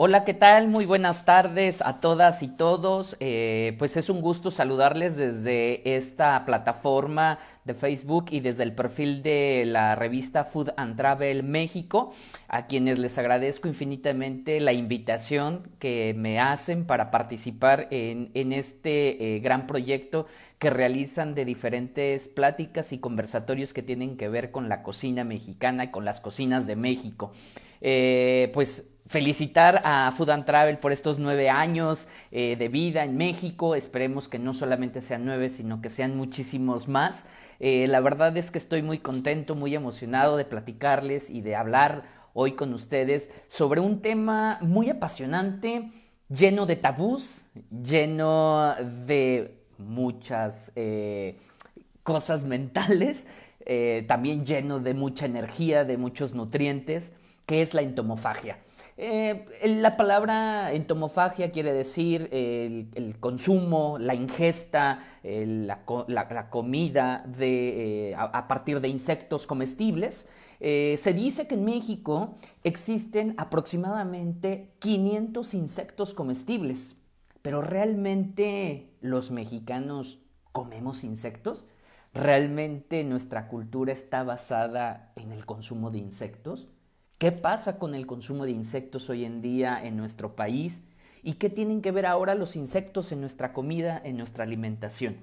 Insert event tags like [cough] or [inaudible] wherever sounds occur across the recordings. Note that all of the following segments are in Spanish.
Hola, ¿qué tal? Muy buenas tardes a todas y todos. Eh, pues es un gusto saludarles desde esta plataforma de Facebook y desde el perfil de la revista Food and Travel México, a quienes les agradezco infinitamente la invitación que me hacen para participar en, este eh, gran proyecto que realizan de diferentes pláticas y conversatorios que tienen que ver con la cocina mexicana y con las cocinas de México. Eh, pues felicitar a Food and Travel por estos nueve años eh, de vida en México. Esperemos que no solamente sean nueve, sino que sean muchísimos más. Eh, la verdad es que estoy muy contento, muy emocionado de platicarles y de hablar hoy con ustedes sobre un tema muy apasionante, lleno de tabús, lleno de muchas eh, cosas mentales, también lleno de mucha energía, de muchos nutrientes, que es la entomofagia. Eh, la palabra entomofagia quiere decir el, consumo, la ingesta, la, comida eh, a, partir de insectos comestibles. Eh, se dice que en México existen aproximadamente 500 insectos comestibles, pero ¿realmente los mexicanos comemos insectos? ¿Realmente nuestra cultura está basada en el consumo de insectos? ¿Qué pasa con el consumo de insectos hoy en día en nuestro país? ¿Y qué tienen que ver ahora los insectos en nuestra comida, en nuestra alimentación?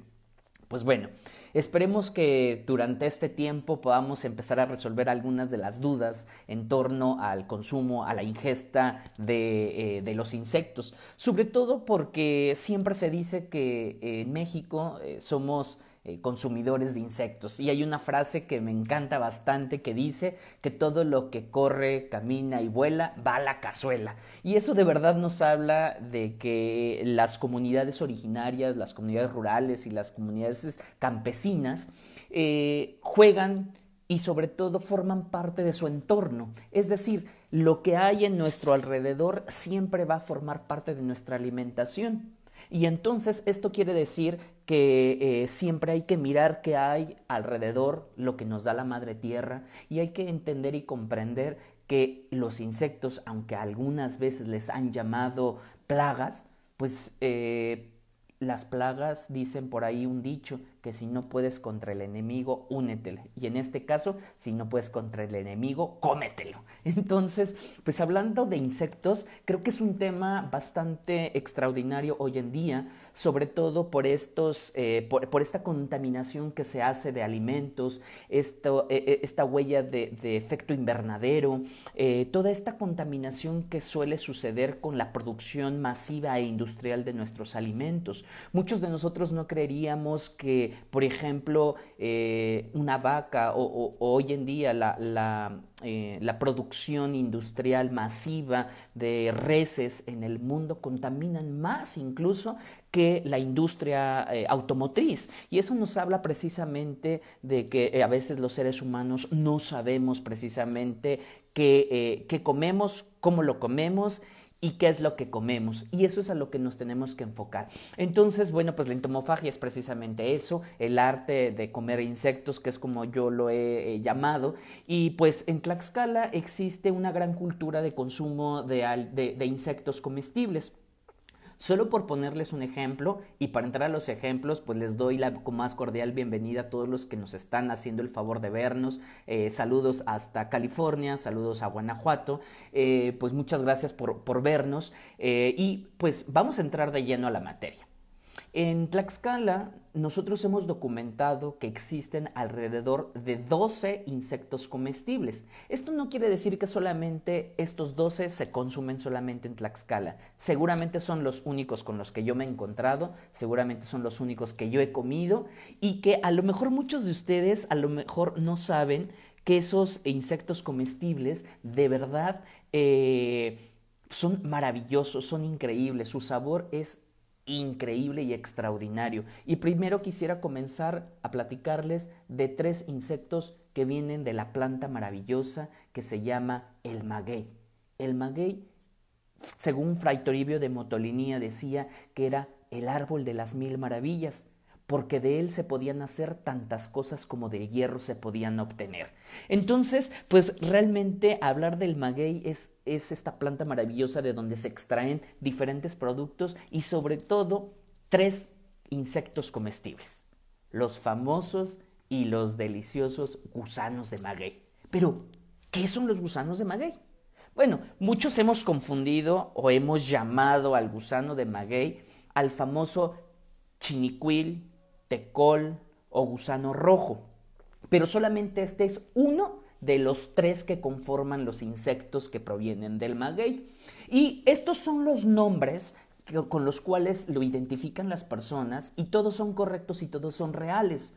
Pues bueno, esperemos que durante este tiempo podamos empezar a resolver algunas de las dudas en torno al consumo, a la ingesta de, eh, los insectos, sobre todo porque siempre se dice que en México eh, somos eh, consumidores de insectos. Y hay una frase que me encanta bastante que dice que todo lo que corre, camina y vuela va a la cazuela. Y eso de verdad nos habla de que las comunidades originarias, las comunidades rurales y las comunidades campesinas eh, juegan y sobre todo forman parte de su entorno. Es decir, lo que hay en nuestro alrededor siempre va a formar parte de nuestra alimentación. Y entonces esto quiere decir que eh, siempre hay que mirar qué hay alrededor, lo que nos da la madre tierra, y hay que entender y comprender que los insectos, aunque algunas veces les han llamado plagas, pues eh, las plagas, dicen por ahí un dicho, que si no puedes contra el enemigo, únetelo. Y en este caso, si no puedes contra el enemigo, cómetelo. [laughs] Entonces, pues hablando de insectos, creo que es un tema bastante extraordinario hoy en día, sobre todo por estos, eh, por, esta contaminación que se hace de alimentos, esto, e, e, esta huella de, efecto invernadero, eh, toda esta contaminación que suele suceder con la producción masiva e industrial de nuestros alimentos. Muchos de nosotros no creeríamos que por ejemplo, eh, una vaca o, hoy en día eh, la, producción industrial masiva de reses en el mundo contaminan más incluso que la industria eh, automotriz. Y eso nos habla precisamente de que a veces los seres humanos no sabemos precisamente qué comemos, cómo lo comemos y qué es lo que comemos. Y eso es a lo que nos tenemos que enfocar. Entonces, bueno, pues la entomofagia es precisamente eso, el arte de comer insectos, que es como yo lo he eh, llamado. Y pues en Tlaxcala existe una gran cultura de consumo de insectos comestibles. Solo por ponerles un ejemplo, y para entrar a los ejemplos, pues les doy la más cordial bienvenida a todos los que nos están haciendo el favor de vernos. Eh, saludos hasta California, saludos a Guanajuato. Eh, pues muchas gracias por, vernos. Eh, y pues vamos a entrar de lleno a la materia. En Tlaxcala, nosotros hemos documentado que existen alrededor de 12 insectos comestibles. Esto no quiere decir que solamente estos 12 se consumen solamente en Tlaxcala. Seguramente son los únicos con los que yo me he encontrado, seguramente son los únicos que yo he comido y que a lo mejor muchos de ustedes a lo mejor no saben que esos insectos comestibles de verdad eh, son maravillosos, son increíbles, su sabor es increíble y extraordinario. Y primero quisiera comenzar a platicarles de tres insectos que vienen de la planta maravillosa que se llama el maguey. El maguey, según Fray Toribio de Motolinía, decía que era el árbol de las mil maravillas porque de él se podían hacer tantas cosas como de hierro se podían obtener. Entonces, pues realmente hablar del maguey es, es esta planta maravillosa de donde se extraen diferentes productos y sobre todo tres insectos comestibles, los famosos y los deliciosos gusanos de maguey. Pero, ¿qué son los gusanos de maguey? Bueno, muchos hemos confundido o hemos llamado al gusano de maguey al famoso chinicuil, tecol o gusano rojo. Pero solamente este es uno de los tres que conforman los insectos que provienen del maguey. Y estos son los nombres con los cuales lo identifican las personas y todos son correctos y todos son reales.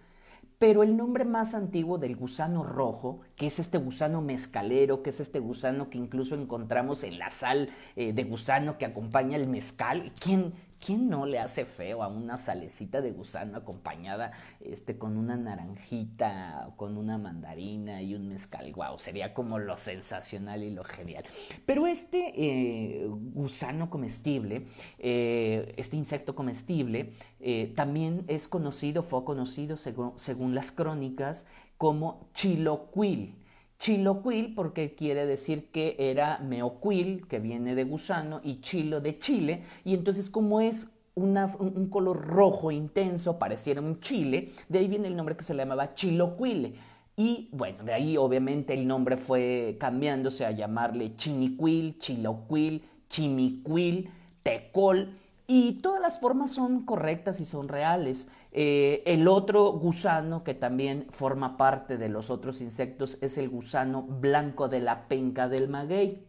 Pero el nombre más antiguo del gusano rojo, que es este gusano mezcalero, que es este gusano que incluso encontramos en la sal eh, de gusano que acompaña el mezcal, ¿quién, ¿Quién no le hace feo a una salecita de gusano acompañada este, con una naranjita, con una mandarina y un mezcal? ¡Wow! Sería como lo sensacional y lo genial. Pero este eh, gusano comestible, eh, este insecto comestible, eh, también es conocido, fue conocido según, según las crónicas como chiloquil. Chiloquil porque quiere decir que era meoquil, que viene de gusano, y chilo de chile, y entonces como es un color rojo intenso, pareciera un chile, de ahí viene el nombre que se le llamaba chiloquile. Y bueno, de ahí obviamente el nombre fue cambiándose a llamarle chiniquil, chiloquil, chimiquil, tecol, y todas las formas son correctas y son reales. Eh, el otro gusano que también forma parte de los otros insectos es el gusano blanco de la penca del maguey.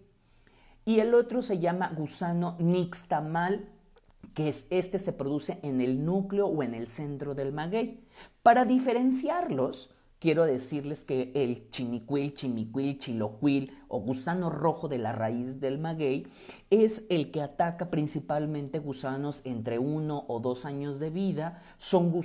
Y el otro se llama gusano nixtamal, que es, este se produce en el núcleo o en el centro del maguey. Para diferenciarlos, quiero decirles que el chimicuil, chimicuil, chilocuil, o gusano rojo de la raíz del maguey es el que ataca principalmente gusanos entre uno o dos años de vida. Son,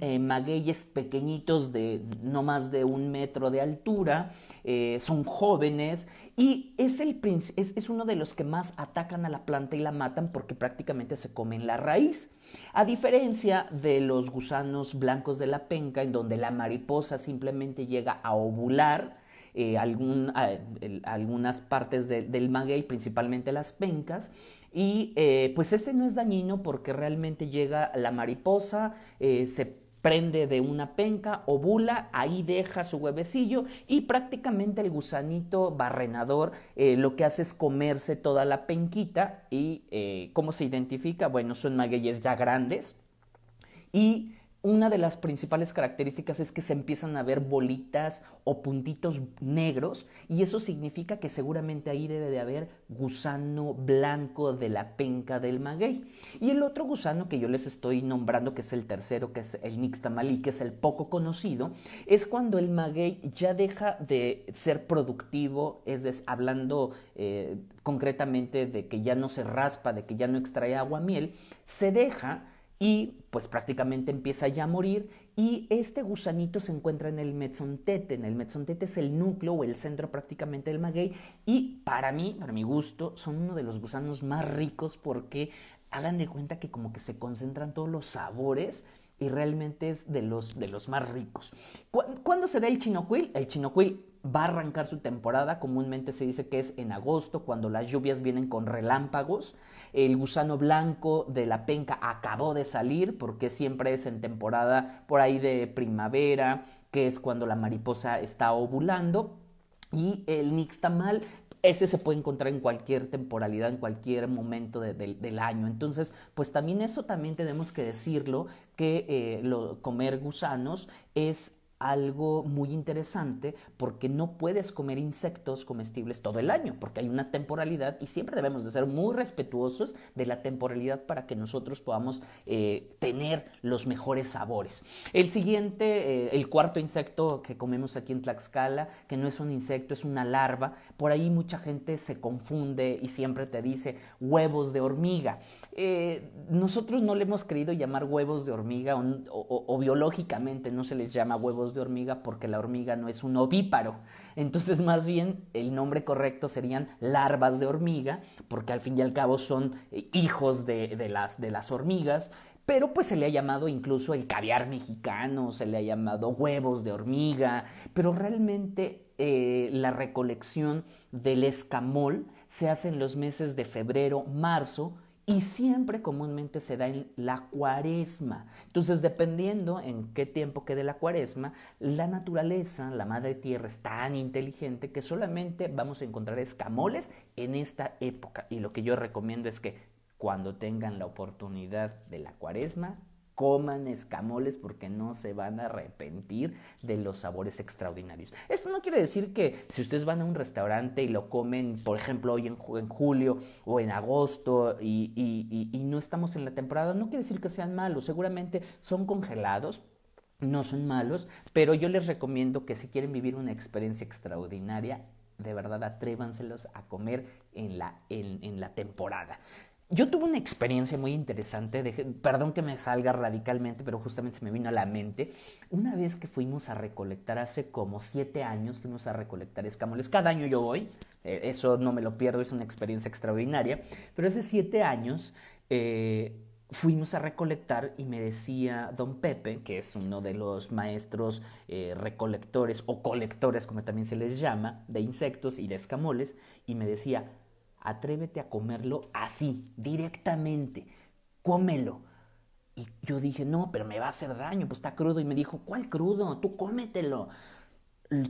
eh, magueyes pequeñitos de no más de un metro de altura, eh, son jóvenes y es, es uno de los que más atacan a la planta y la matan porque prácticamente se comen la raíz. A diferencia de los gusanos blancos de la penca, en donde la mariposa simplemente llega a ovular, eh, ah, algunas partes del maguey, principalmente las pencas. Y eh, pues este no es dañino porque realmente llega la mariposa, eh, se prende de una penca, ovula, ahí deja su huevecillo y prácticamente el gusanito barrenador lo que hace es comerse toda la penquita y ¿cómo se identifica? Bueno, son magueyes ya grandes y una de las principales características es que se empiezan a ver bolitas o puntitos negros y eso significa que seguramente ahí debe de haber gusano blanco de la penca del maguey. Y el otro gusano que yo les estoy nombrando, que es el tercero, que es el nixtamalí, que es el poco conocido, es cuando el maguey ya deja de ser productivo, es decir, hablando eh, concretamente de que ya no se raspa, de que ya no extrae agua miel, se deja y pues prácticamente empieza ya a morir y este gusanito se encuentra en el metzontete. En el mezzontete es el núcleo o el centro prácticamente del maguey y para mí, para mi gusto, son uno de los gusanos más ricos porque hagan de cuenta que como que se concentran todos los sabores y realmente es de los, de los más ricos. ¿Cuándo se da el chinocuil? El chinocuil va a arrancar su temporada, comúnmente se dice que es en agosto, cuando las lluvias vienen con relámpagos el gusano blanco de la penca acabó de salir porque siempre es en temporada por ahí de primavera, que es cuando la mariposa está ovulando. Y el nixtamal ese se puede encontrar en cualquier temporalidad, en cualquier momento del año. Entonces, pues también eso también tenemos que decirlo, que eh, comer gusanos es algo muy interesante porque no puedes comer insectos comestibles todo el año, porque hay una temporalidad y siempre debemos de ser muy respetuosos de la temporalidad para que nosotros podamos eh, tener los mejores sabores. El siguiente, eh, el cuarto insecto que comemos aquí en Tlaxcala, que no es un insecto, es una larva, por ahí mucha gente se confunde y siempre te dice huevos de hormiga. Eh, nosotros no le hemos querido llamar huevos de hormiga o, o biológicamente no se les llama huevos de hormiga porque la hormiga no es un ovíparo. Entonces, más bien, el nombre correcto serían larvas de hormiga, porque al fin y al cabo son eh, hijos de, las, de las hormigas pero pues se le ha llamado incluso el caviar mexicano, se le ha llamado huevos de hormiga, pero realmente eh, la recolección del escamol se hace en los meses de febrero, marzo, y siempre comúnmente se da en la cuaresma. Entonces, dependiendo en qué tiempo quede la cuaresma, la naturaleza, la madre tierra, es tan inteligente que solamente vamos a encontrar escamoles en esta época. Y lo que yo recomiendo es que cuando tengan la oportunidad de la cuaresma, coman escamoles porque no se van a arrepentir de los sabores extraordinarios. Esto no quiere decir que si ustedes van a un restaurante y lo comen, por ejemplo, hoy en, julio o en agosto y, no estamos en la temporada, no quiere decir que sean malos, seguramente son congelados, no son malos, pero yo les recomiendo que si quieren vivir una experiencia extraordinaria, de verdad atrévanselos a comer en la, en la temporada. Yo tuve una experiencia muy interesante, perdón que me salga radicalmente, pero justamente se me vino a la mente. Una vez que fuimos a recolectar, hace como siete años, fuimos a recolectar escamoles. Cada año yo voy, eh, eso no me lo pierdo, es una experiencia extraordinaria. Pero hace siete años eh, fuimos a recolectar y me decía don Pepe, que es uno de los maestros eh, recolectores o colectores, como también se les llama, de insectos y de escamoles, y me decía, atrévete a comerlo así, directamente, cómelo. Y yo dije, no, pero me va a hacer daño, pues está crudo. Y me dijo, ¿cuál crudo? Tú cómetelo.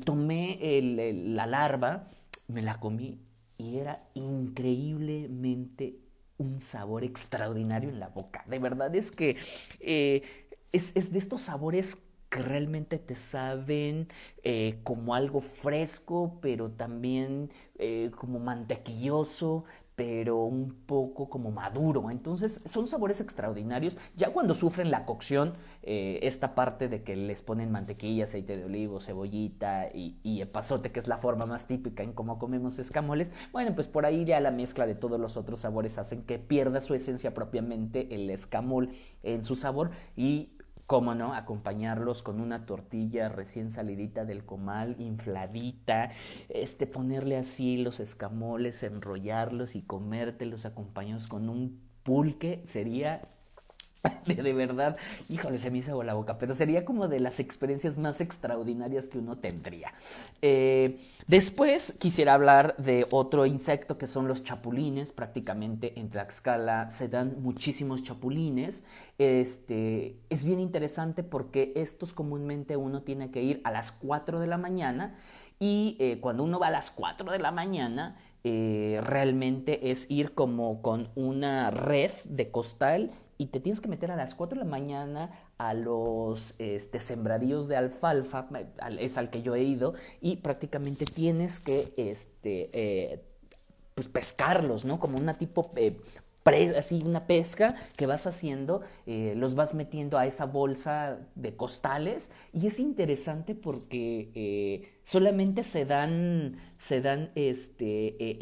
Tomé la larva, me la comí y era increíblemente un sabor extraordinario en la boca. De verdad es que eh, es, es de estos sabores que realmente te saben eh, como algo fresco, pero también eh, como mantequilloso, pero un poco como maduro. Entonces son sabores extraordinarios. Ya cuando sufren la cocción, eh, esta parte de que les ponen mantequilla, aceite de olivo, cebollita y, el pasote que es la forma más típica en cómo comemos escamoles, bueno, pues por ahí ya la mezcla de todos los otros sabores hacen que pierda su esencia propiamente el escamol en su sabor y cómo no, acompañarlos con una tortilla recién salidita del comal, infladita, este, ponerle así los escamoles, enrollarlos y comértelos acompañados con un pulque sería [laughs] de verdad, híjole, se me hizo la boca, pero sería como de las experiencias más extraordinarias que uno tendría. Eh, después quisiera hablar de otro insecto que son los chapulines, prácticamente en Tlaxcala se dan muchísimos chapulines. Este, es bien interesante porque estos comúnmente uno tiene que ir a las 4 de la mañana y eh, cuando uno va a las 4 de la mañana, eh, realmente es ir como con una red de costal y te tienes que meter a las 4 de la mañana a los este, sembradíos de alfalfa, es al que yo he ido, y prácticamente tienes que este, eh, pues, pescarlos, ¿no? Como una tipo... Eh, así una pesca que vas haciendo, eh, los vas metiendo a esa bolsa de costales y es interesante porque solamente se dan, se dan, este,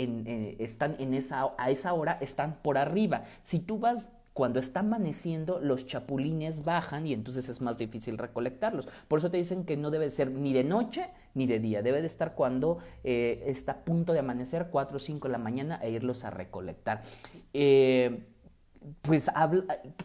están en esa, a esa hora, están por arriba. Si tú vas cuando está amaneciendo, los chapulines bajan y entonces es más difícil recolectarlos. Por eso te dicen que no debe ser ni de noche ni de día. Debe de estar cuando eh, está a punto de amanecer, 4 o 5 de la mañana, e irlos a recolectar. Eh, pues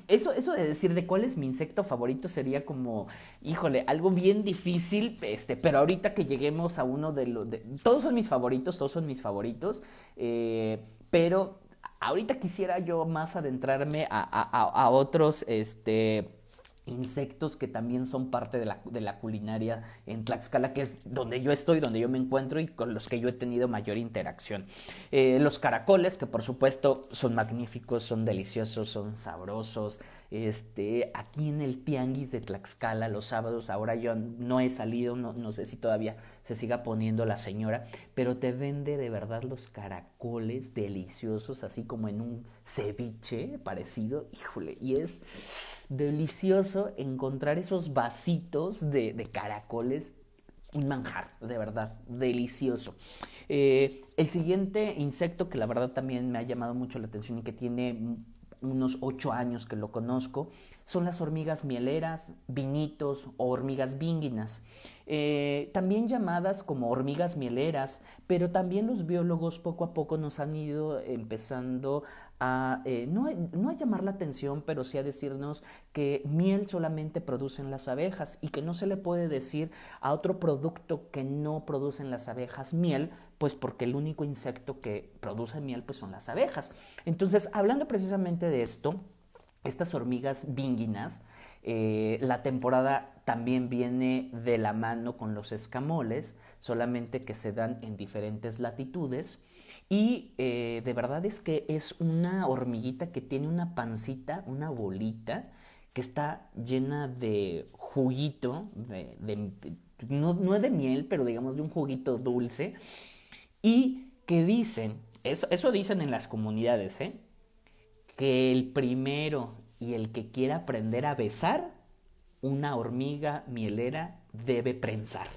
eso, eso de decir de cuál es mi insecto favorito sería como, híjole, algo bien difícil, este, pero ahorita que lleguemos a uno de los, todos son mis favoritos, todos son mis favoritos, eh, pero Ahorita quisiera yo más adentrarme a, otros este, insectos que también son parte de la, culinaria en Tlaxcala, que es donde yo estoy, donde yo me encuentro y con los que yo he tenido mayor interacción. Eh, los caracoles, que por supuesto son magníficos, son deliciosos, son sabrosos, este, aquí en el Tianguis de Tlaxcala los sábados, ahora yo no he salido, no, sé si todavía se siga poniendo la señora, pero te vende de verdad los caracoles deliciosos, así como en un ceviche parecido, híjole, y es delicioso encontrar esos vasitos de, caracoles un manjar, de verdad, delicioso. Eh, el siguiente insecto que la verdad también me ha llamado mucho la atención y que tiene unos ocho años que lo conozco, son las hormigas mieleras, vinitos o hormigas bínguinas, eh, también llamadas como hormigas mieleras, pero también los biólogos poco a poco nos han ido empezando a, eh, no, a llamar la atención, pero sí a decirnos que miel solamente producen las abejas y que no se le puede decir a otro producto que no producen las abejas miel, pues porque el único insecto que produce miel pues son las abejas. Entonces, hablando precisamente de esto, estas hormigas vinguinas, eh, la temporada también viene de la mano con los escamoles, solamente que se dan en diferentes latitudes. Y eh, de verdad es que es una hormiguita que tiene una pancita, una bolita, que está llena de juguito, de, no, no de miel, pero digamos de un juguito dulce y que dicen, eso, dicen en las comunidades, ¿eh? que el primero y el que quiera aprender a besar, una hormiga mielera debe prensar.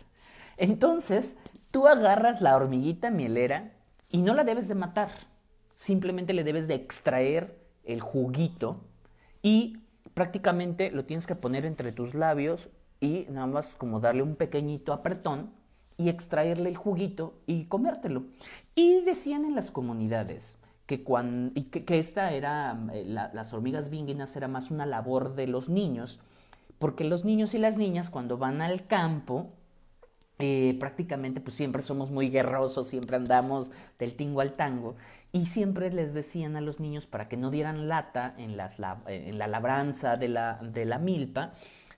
Entonces, tú agarras la hormiguita mielera y no la debes de matar, simplemente le debes de extraer el juguito y prácticamente lo tienes que poner entre tus labios y nada más como darle un pequeñito apretón y extraerle el juguito y comértelo. Y decían en las comunidades que, cuando, y que, esta era, eh, las hormigas vínguinas era más una labor de los niños, porque los niños y las niñas cuando van al campo, eh, prácticamente pues siempre somos muy guerrosos, siempre andamos del tingo al tango y siempre les decían a los niños para que no dieran lata en, las, eh, la labranza de de la milpa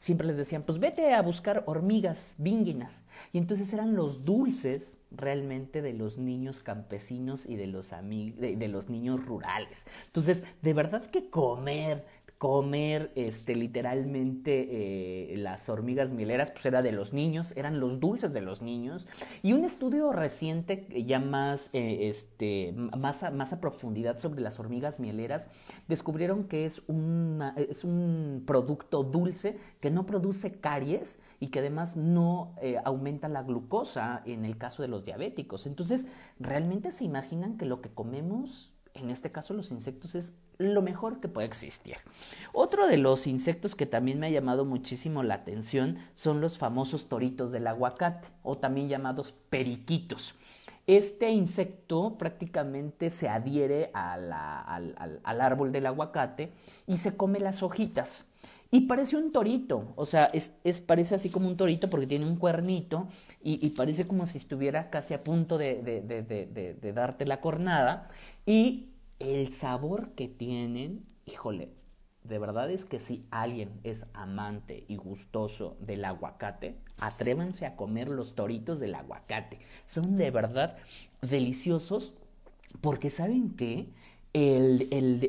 siempre les decían, pues vete a buscar hormigas, vínguinas. Y entonces eran los dulces realmente de los niños campesinos y de los, de los niños rurales. Entonces, de verdad que comer comer este, literalmente eh, las hormigas mieleras, pues era de los niños, eran los dulces de los niños. Y un estudio reciente eh, ya más, eh, este, más, a, profundidad sobre las hormigas mieleras, descubrieron que es, es un producto dulce que no produce caries y que además no aumenta la glucosa en el caso de los diabéticos. Entonces, ¿realmente se imaginan que lo que comemos en este caso los insectos es lo mejor que puede existir. Otro de los insectos que también me ha llamado muchísimo la atención son los famosos toritos del aguacate o también llamados periquitos. Este insecto prácticamente se adhiere al, árbol del aguacate y se come las hojitas. Y parece un torito, o sea, es, parece así como un torito porque tiene un cuernito y, parece como si estuviera casi a punto de, darte la cornada. Y el sabor que tienen, híjole, de verdad es que si alguien es amante y gustoso del aguacate, atrévanse a comer los toritos del aguacate. Son de verdad deliciosos porque saben que el,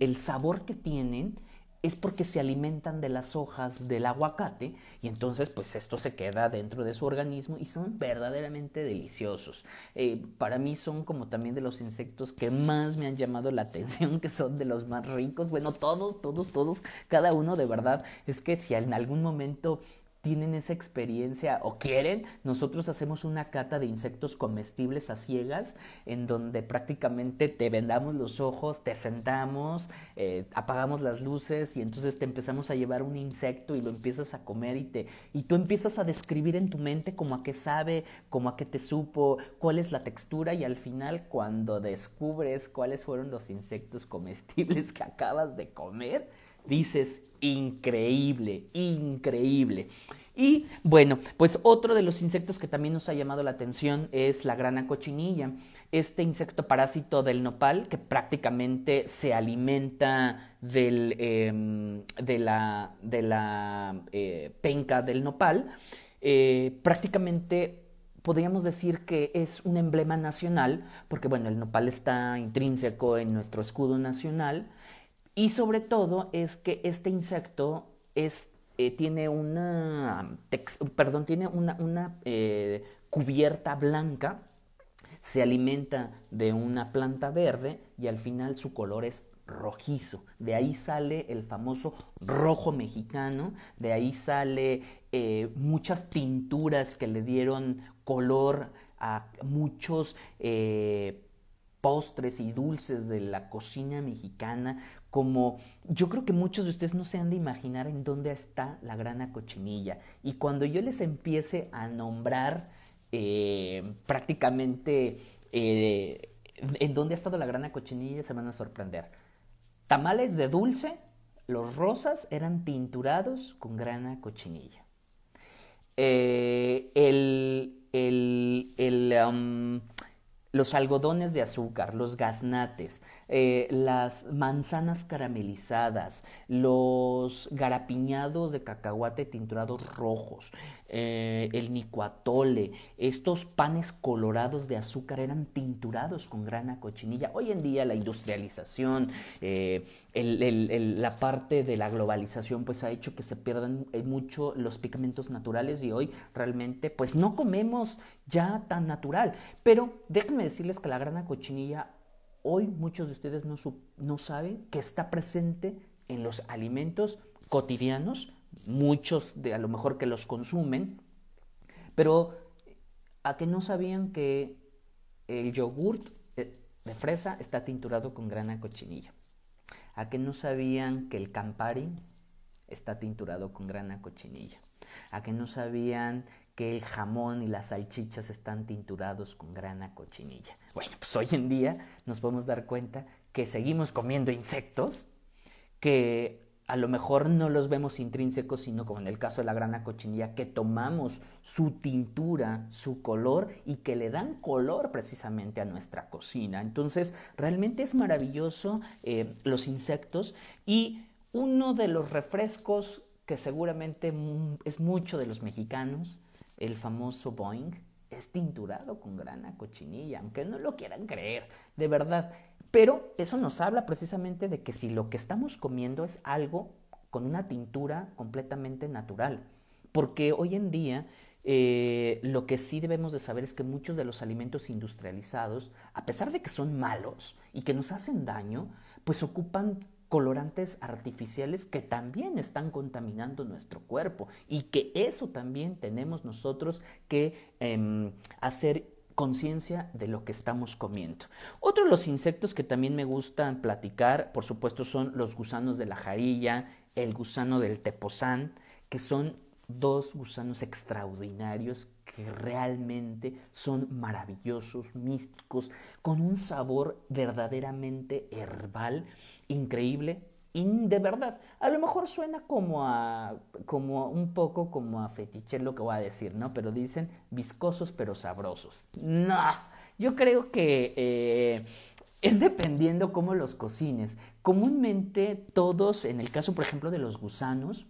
el sabor que tienen es porque se alimentan de las hojas del aguacate y entonces pues esto se queda dentro de su organismo y son verdaderamente deliciosos. Eh, para mí son como también de los insectos que más me han llamado la atención, que son de los más ricos. Bueno, todos, todos, todos, cada uno de verdad es que si en algún momento tienen esa experiencia o quieren, nosotros hacemos una cata de insectos comestibles a ciegas, en donde prácticamente te vendamos los ojos, te sentamos, eh, apagamos las luces y entonces te empezamos a llevar un insecto y lo empiezas a comer y, te, y tú empiezas a describir en tu mente como a qué sabe, como a qué te supo, cuál es la textura y al final cuando descubres cuáles fueron los insectos comestibles [laughs] que acabas de comer, dices increíble, increíble. Y bueno, pues otro de los insectos que también nos ha llamado la atención es la grana cochinilla, este insecto parásito del nopal que prácticamente se alimenta del, em, de la, de la eh, penca del nopal. Eh, prácticamente podríamos decir que es un emblema nacional, porque bueno, el nopal está intrínseco en nuestro escudo nacional y sobre todo es que este insecto es, eh, tiene una, perdón, tiene una, eh, cubierta blanca, se alimenta de una planta verde y al final su color es rojizo. De ahí sale el famoso rojo mexicano, de ahí sale eh, muchas pinturas que le dieron color a muchos postres y dulces de la cocina mexicana, como yo creo que muchos de ustedes no se han de imaginar en dónde está la grana cochinilla. Y cuando yo les empiece a nombrar eh, prácticamente eh, en dónde ha estado la grana cochinilla, se van a sorprender. Tamales de dulce, los rosas eran tinturados con grana cochinilla. Eh, el, el, los algodones de azúcar, los gaznates, eh, las manzanas caramelizadas, los garapiñados de cacahuate tinturados rojos, eh, el nicuatole. estos panes colorados de azúcar eran tinturados con grana cochinilla. Hoy en día la industrialización, eh, la parte de la globalización pues ha hecho que se pierdan eh, mucho los pigmentos naturales y hoy realmente pues no comemos ya tan natural. Pero déjenme decirles que la grana cochinilla hoy muchos de ustedes no, no saben que está presente en los alimentos cotidianos, muchos de a lo mejor que los consumen, pero a que no sabían que el yogurt eh, de fresa está tinturado con grana cochinilla a que no sabían que el Campari está tinturado con grana cochinilla, a que no sabían que el jamón y las salchichas están tinturados con grana cochinilla. Bueno, pues hoy en día nos podemos dar cuenta que seguimos comiendo insectos, que a lo mejor no los vemos intrínsecos, sino como en el caso de la grana cochinilla, que tomamos su tintura, su color y que le dan color precisamente a nuestra cocina. Entonces, realmente es maravilloso eh, los insectos y uno de los refrescos que seguramente es mucho de los mexicanos, el famoso Boeing, es tinturado con grana cochinilla, aunque no lo quieran creer, de verdad pero eso nos habla precisamente de que si lo que estamos comiendo es algo con una tintura completamente natural, porque hoy en día eh, lo que sí debemos de saber es que muchos de los alimentos industrializados, a pesar de que son malos y que nos hacen daño, pues ocupan colorantes artificiales que también están contaminando nuestro cuerpo y que eso también tenemos nosotros que em, hacer conciencia de lo que estamos comiendo. Otro de los insectos que también me gusta platicar, por supuesto, son los gusanos de la jarilla, el gusano del tepozán, que son dos gusanos extraordinarios que realmente son maravillosos, místicos, con un sabor verdaderamente herbal, increíble, y de verdad, a lo mejor suena como a, como un poco como a fetiche lo que voy a decir, ¿no? Pero dicen viscosos pero sabrosos. No, yo creo que eh, es dependiendo cómo los cocines. Comúnmente todos, en el caso por ejemplo de los gusanos,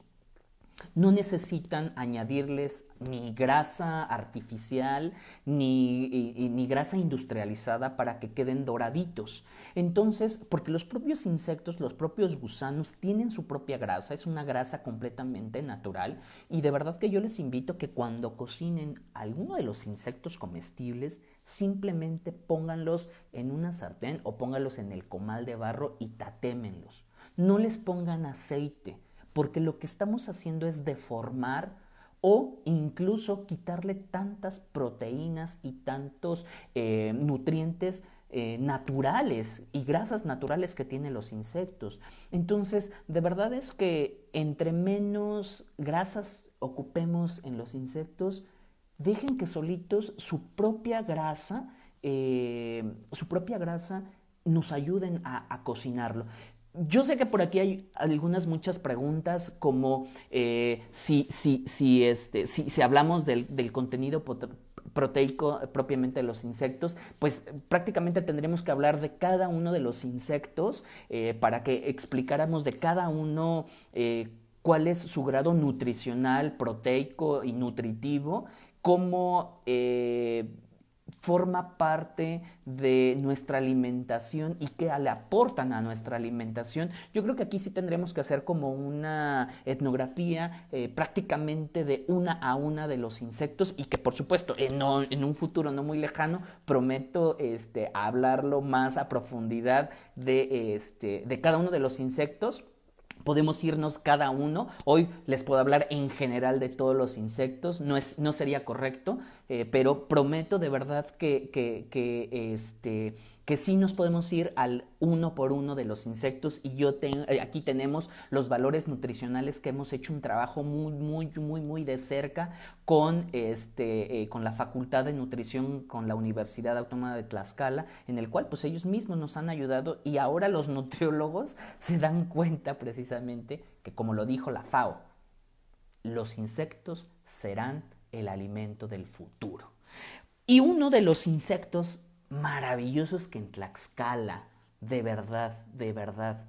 no necesitan añadirles ni grasa artificial ni, grasa industrializada para que queden doraditos. Entonces, porque los propios insectos, los propios gusanos tienen su propia grasa, es una grasa completamente natural y de verdad que yo les invito que cuando cocinen alguno de los insectos comestibles, simplemente pónganlos en una sartén o pónganlos en el comal de barro y tatémenlos. No les pongan aceite porque lo que estamos haciendo es deformar o incluso quitarle tantas proteínas y tantos eh, nutrientes eh, naturales y grasas naturales que tienen los insectos. Entonces, de verdad es que entre menos grasas ocupemos en los insectos, dejen que solitos su propia grasa, eh, su propia grasa nos ayuden a cocinarlo. Yo sé que por aquí hay algunas muchas preguntas como eh, si, si, este, si, si hablamos del, contenido proteico eh, propiamente de los insectos, pues prácticamente tendremos que hablar de cada uno de los insectos eh, para que explicáramos de cada uno cuál es su grado nutricional, proteico y nutritivo, cómo forma parte de nuestra alimentación y que le aportan a nuestra alimentación. Yo creo que aquí sí tendremos que hacer como una etnografía eh, prácticamente de una a una de los insectos y que por supuesto en, un futuro no muy lejano prometo este, hablarlo más a profundidad este, de cada uno de los insectos podemos irnos cada uno. Hoy les puedo hablar en general de todos los insectos, no, es, no sería correcto, eh, pero prometo de verdad que, que, que este, que sí nos podemos ir al uno por uno de los insectos y yo tengo, eh, aquí tenemos los valores nutricionales que hemos hecho un trabajo muy, muy, muy, muy de cerca con, este, eh, con la Facultad de Nutrición, con la Universidad Autónoma de Tlaxcala, en el cual pues ellos mismos nos han ayudado y ahora los nutriólogos [laughs] se dan cuenta precisamente que como lo dijo la FAO, los insectos serán el alimento del futuro. Y uno de los insectos maravillosos que en Tlaxcala, de verdad, de verdad,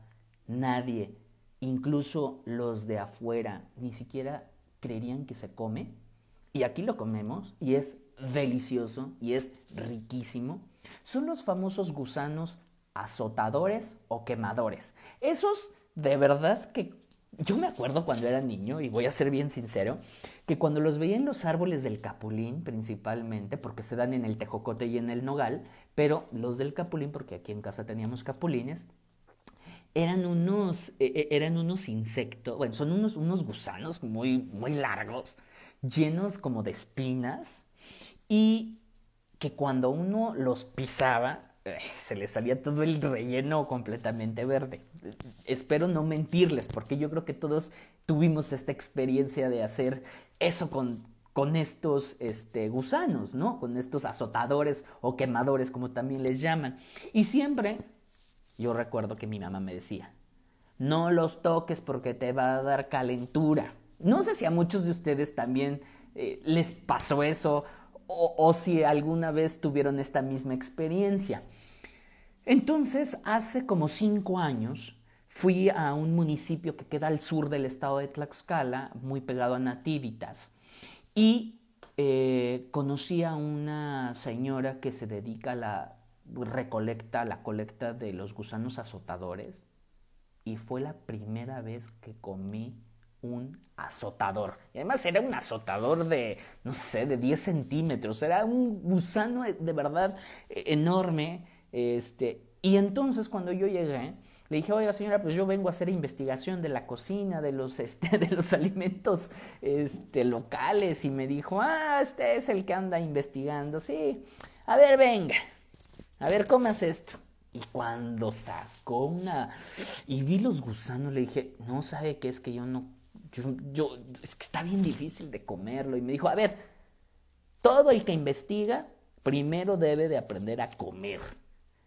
nadie, incluso los de afuera, ni siquiera creerían que se come. Y aquí lo comemos y es delicioso y es riquísimo. Son los famosos gusanos azotadores o quemadores. Esos de verdad que yo me acuerdo cuando era niño y voy a ser bien sincero, que cuando los veía en los árboles del capulín principalmente, porque se dan en el tejocote y en el nogal, pero los del capulín, porque aquí en casa teníamos capulines, eran unos, e, e, eran unos insectos, bueno, son unos, unos gusanos muy, muy largos, llenos como de espinas, y que cuando uno los pisaba, eh, se les salía todo el relleno completamente verde. Espero no mentirles, porque yo creo que todos tuvimos esta experiencia de hacer eso con, estos este, gusanos, ¿no? Con estos azotadores o quemadores, como también les llaman. Y siempre yo recuerdo que mi mamá me decía, no los toques porque te va a dar calentura. No sé si a muchos de ustedes también eh, les pasó eso o si alguna vez tuvieron esta misma experiencia. Entonces, hace como cinco años, fui a un municipio que queda al sur del estado de Tlaxcala, muy pegado a Nativitas, y eh, conocí a una señora que se dedica a la recolecta, la colecta de los gusanos azotadores, y fue la primera vez que comí un azotador. Y además era un azotador de, no sé, de 10 centímetros. Era un gusano de, verdad eh, enorme. Este, y entonces cuando yo llegué, le dije, oiga señora, pues yo vengo a hacer investigación de la cocina, de los, [laughs] este, de los alimentos este, locales. Y me dijo, ah, este es el que anda investigando. Sí, a ver, venga. A ver, comas esto. Y cuando sacó una... Y vi los gusanos, le dije, no sabe qué es que yo no... Yo, yo, es que está bien difícil de comerlo. Y me dijo, a ver, todo el que investiga primero debe de aprender a comer.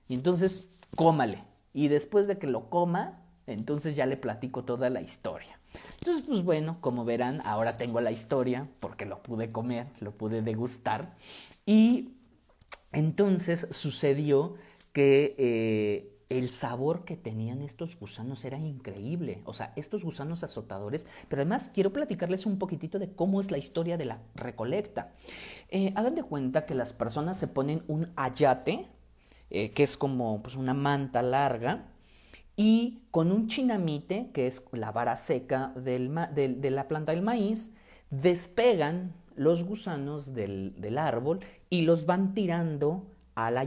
Y entonces, cómale y después de que lo coma, entonces ya le platico toda la historia. Entonces, pues bueno, como verán, ahora tengo la historia porque lo pude comer, lo pude degustar. Y entonces sucedió que eh, el sabor que tenían estos gusanos era increíble. O sea, estos gusanos azotadores. Pero además quiero platicarles un poquitito de cómo es la historia de la recolecta. Eh, hagan de cuenta que las personas se ponen un ayate eh, que es como pues, una manta larga, y con un chinamite, que es la vara seca de, la planta del maíz, despegan los gusanos del, del árbol y los van tirando a la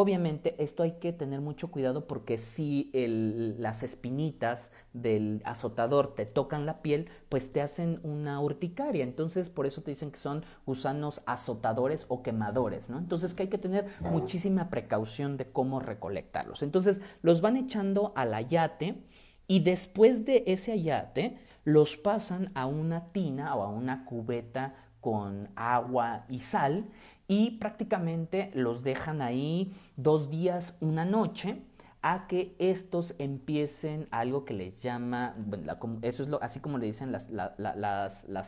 Obviamente esto hay que tener mucho cuidado porque si las espinitas del azotador te tocan la piel, pues te hacen una urticaria. Entonces por eso te dicen que son gusanos azotadores o quemadores, ¿no? Entonces que hay que tener muchísima precaución de cómo recolectarlos. Entonces los van echando al ayate y después de ese ayate los pasan a una tina o a una cubeta con agua y sal y prácticamente los dejan ahí dos días, una noche a que estos empiecen algo que les llama, bueno, eso es lo, así como le dicen las,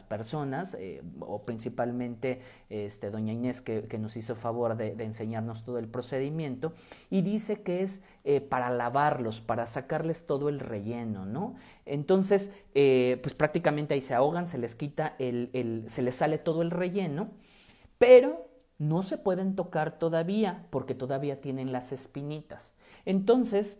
personas, eh, o principalmente este, doña Inés que, nos hizo favor de, enseñarnos todo el procedimiento, y dice que es eh, para lavarlos, para sacarles todo el relleno, ¿no? Entonces, eh, pues prácticamente ahí se ahogan, se les quita el, el, se les sale todo el relleno, pero no se pueden tocar todavía porque todavía tienen las espinitas. Entonces,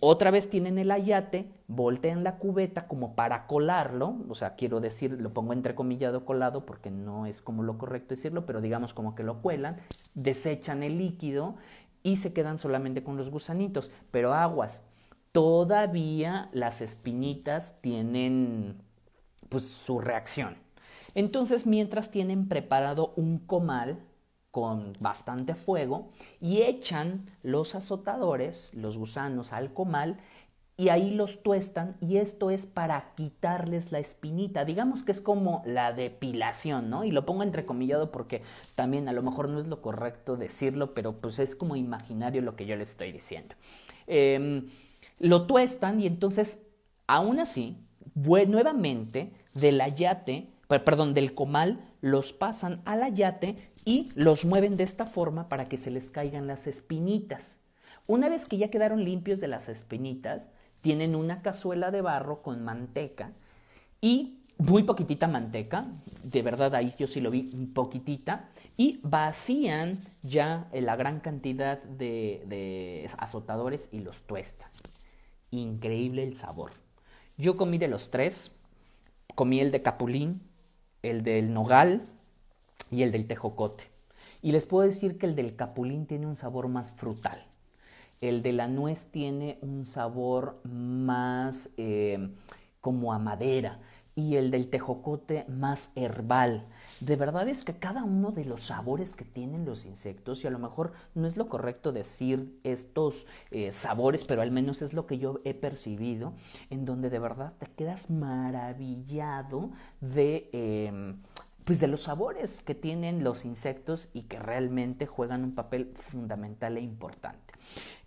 otra vez tienen el ayate, voltean la cubeta como para colarlo, o sea, quiero decir, lo pongo entrecomillado colado porque no es como lo correcto decirlo, pero digamos como que lo cuelan, desechan el líquido y se quedan solamente con los gusanitos, pero aguas. Todavía las espinitas tienen pues, su reacción. Entonces, mientras tienen preparado un comal con bastante fuego y echan los azotadores, los gusanos, al comal y ahí los tuestan y esto es para quitarles la espinita. Digamos que es como la depilación, ¿no? Y lo pongo entrecomillado porque también a lo mejor no es lo correcto decirlo, pero pues es como imaginario lo que yo le estoy diciendo. Em, lo tuestan y entonces, aún así, nuevamente del ayate perdón, del comal, los pasan al ayate y los mueven de esta forma para que se les caigan las espinitas. Una vez que ya quedaron limpios de las espinitas, tienen una cazuela de barro con manteca y muy poquitita manteca, de verdad ahí yo sí lo vi poquitita, y vacían ya eh, la gran cantidad de, de azotadores y los tuestan. Increíble el sabor. Yo comí de los tres, comí el de capulín, el del nogal y el del tejocote. Y les puedo decir que el del capulín tiene un sabor más frutal. El de la nuez tiene un sabor más eh, como a madera y el del tejocote más herbal. De verdad es que cada uno de los sabores que tienen los insectos, y a lo mejor no es lo correcto decir estos eh, sabores, pero al menos es lo que yo he percibido, en donde de verdad te quedas maravillado de... Em, pues de los sabores que tienen los insectos y que realmente juegan un papel fundamental e importante.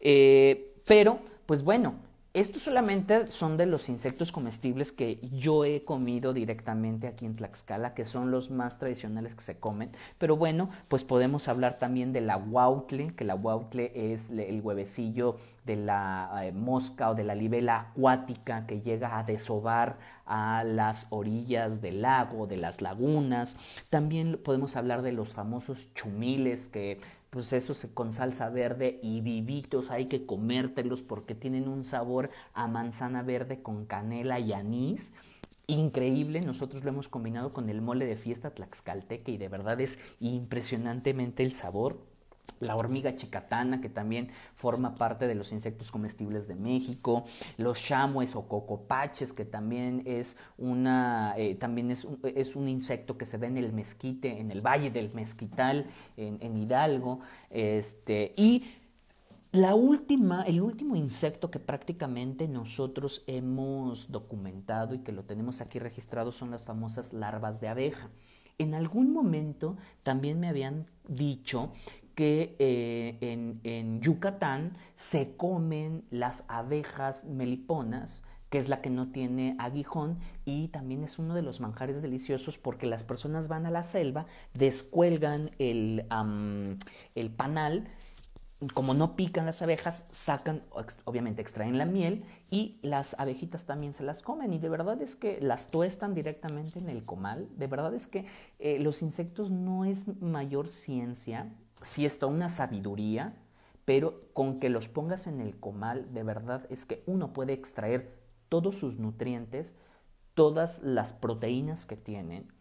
Eh, pero, pues bueno, estos solamente son de los insectos comestibles que yo he comido directamente aquí en Tlaxcala, que son los más tradicionales que se comen. Pero bueno, pues podemos hablar también de la guautle, que la guautle es el huevecillo de la eh, mosca o de la libela acuática que llega a desovar a las orillas del lago, de las lagunas. También podemos hablar de los famosos chumiles, que pues esos con salsa verde y vivitos hay que comértelos porque tienen un sabor a manzana verde con canela y anís increíble. Nosotros lo hemos combinado con el mole de fiesta tlaxcalteca y de verdad es impresionantemente el sabor la hormiga chicatana, que también forma parte de los insectos comestibles de México, los chamues o cocopaches, que también es, una, eh, también es un, es, un, insecto que se ve en el mezquite, en el valle del mezquital, en, Hidalgo, este, y la última, el último insecto que prácticamente nosotros hemos documentado y que lo tenemos aquí registrado son las famosas larvas de abeja. En algún momento también me habían dicho que eh, en, Yucatán se comen las abejas meliponas, que es la que no tiene aguijón, y también es uno de los manjares deliciosos porque las personas van a la selva, descuelgan el, panal como no pican las abejas, sacan, obviamente extraen la miel y las abejitas también se las comen. Y de verdad es que las tuestan directamente en el comal. De verdad es que eh, los insectos no es mayor ciencia sí está una sabiduría, pero con que los pongas en el comal, de verdad es que uno puede extraer todos sus nutrientes, todas las proteínas que tienen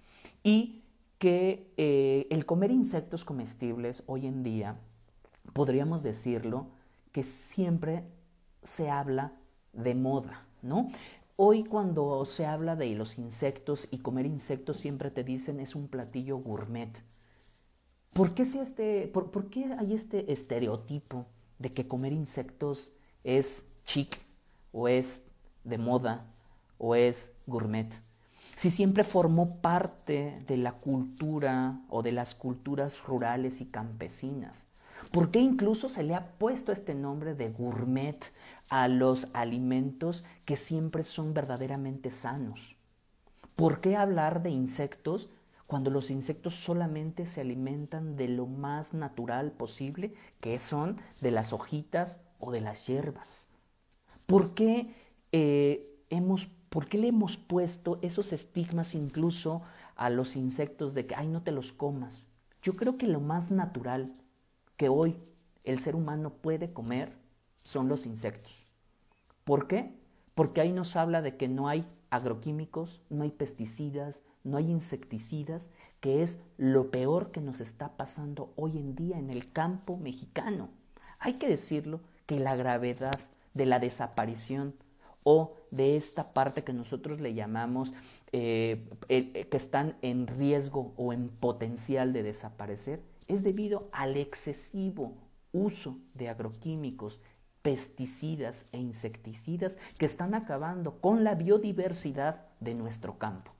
y que eh, el comer insectos comestibles hoy en día, podríamos decirlo, que siempre se habla de moda, ¿no? Hoy cuando se habla de los insectos y comer insectos siempre te dicen es un platillo gourmet. Este, ¿Por qué, hay este estereotipo de que comer insectos es chic o es de moda o es gourmet? Si siempre formó parte de la cultura o de las culturas rurales y campesinas. ¿Por qué incluso se le ha puesto este nombre de gourmet a los alimentos que siempre son verdaderamente sanos? ¿Por qué hablar de insectos cuando los insectos solamente se alimentan de lo más natural posible, que son de las hojitas o de las hierbas. Eh, ¿Por qué, le hemos puesto esos estigmas incluso a los insectos de que, ay, no te los comas? Yo creo que lo más natural que hoy el ser humano puede comer son los insectos. ¿Por qué? Porque ahí nos habla de que no hay agroquímicos, no hay pesticidas, no hay insecticidas, que es lo peor que nos está pasando hoy en día en el campo mexicano. Hay que decirlo que la gravedad de la desaparición o de esta parte que nosotros le llamamos eh, eh, que están en riesgo o en potencial de desaparecer es debido al excesivo uso de agroquímicos, pesticidas e insecticidas que están acabando con la biodiversidad de nuestro campo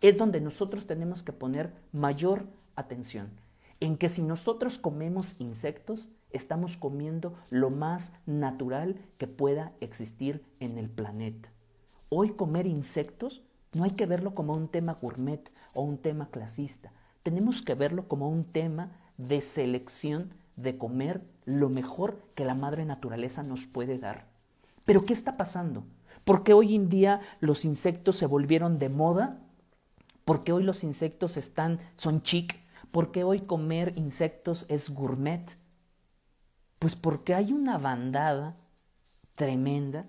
es donde nosotros tenemos que poner mayor atención, en que si nosotros comemos insectos, estamos comiendo lo más natural que pueda existir en el planeta. Hoy comer insectos no hay que verlo como un tema gourmet o un tema clasista, tenemos que verlo como un tema de selección de comer lo mejor que la madre naturaleza nos puede dar. Pero ¿qué está pasando? ¿Por qué hoy en día los insectos se volvieron de moda? ¿Por qué hoy los insectos están, son chic? ¿Por qué hoy comer insectos es gourmet? Pues porque hay una bandada tremenda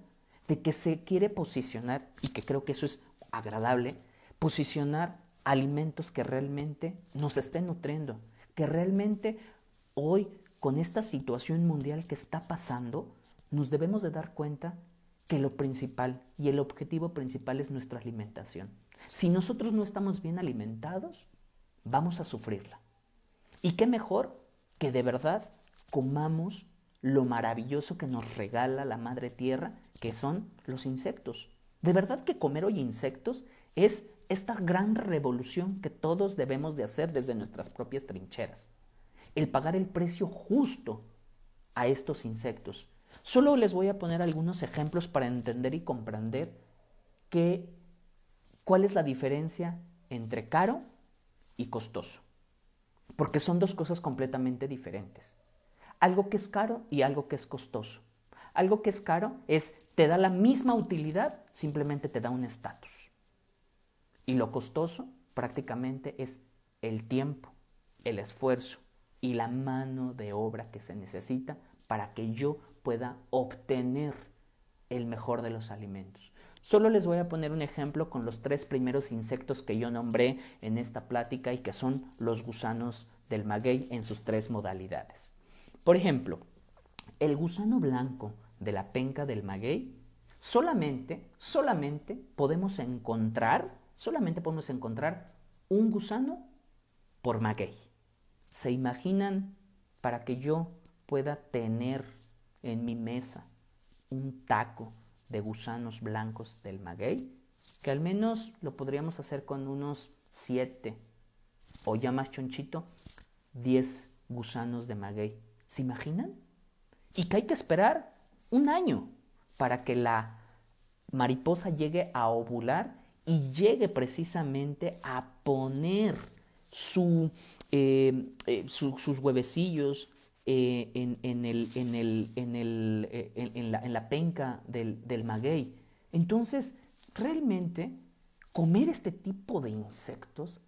de que se quiere posicionar, y que creo que eso es agradable, posicionar alimentos que realmente nos estén nutriendo, que realmente hoy con esta situación mundial que está pasando, nos debemos de dar cuenta que lo principal y el objetivo principal es nuestra alimentación. Si nosotros no estamos bien alimentados, vamos a sufrirla. ¿Y qué mejor que de verdad comamos lo maravilloso que nos regala la madre tierra, que son los insectos? De verdad que comer hoy insectos es esta gran revolución que todos debemos de hacer desde nuestras propias trincheras. El pagar el precio justo a estos insectos Solo les voy a poner algunos ejemplos para entender y comprender cuál es la diferencia entre caro y costoso. Porque son dos cosas completamente diferentes. Algo que es caro y algo que es costoso. Algo que es caro es, te da la misma utilidad, simplemente te da un estatus. Y lo costoso prácticamente es el tiempo, el esfuerzo, y la mano de obra que se necesita para que yo pueda obtener el mejor de los alimentos. Solo les voy a poner un ejemplo con los tres primeros insectos que yo nombré en esta plática y que son los gusanos del maguey en sus tres modalidades. Por ejemplo, el gusano blanco de la penca del maguey solamente, solamente podemos encontrar, solamente podemos encontrar un gusano por maguey se imaginan para que yo pueda tener en mi mesa un taco de gusanos blancos del maguey, que al menos lo podríamos hacer con unos 7 o ya más chonchito, 10 gusanos de maguey. ¿Se imaginan? Y que hay que esperar un año para que la mariposa llegue a ovular y llegue precisamente a poner su eh, eh, sus huevecillos, en, la, penca del, del, maguey. Entonces, realmente, comer este tipo de insectos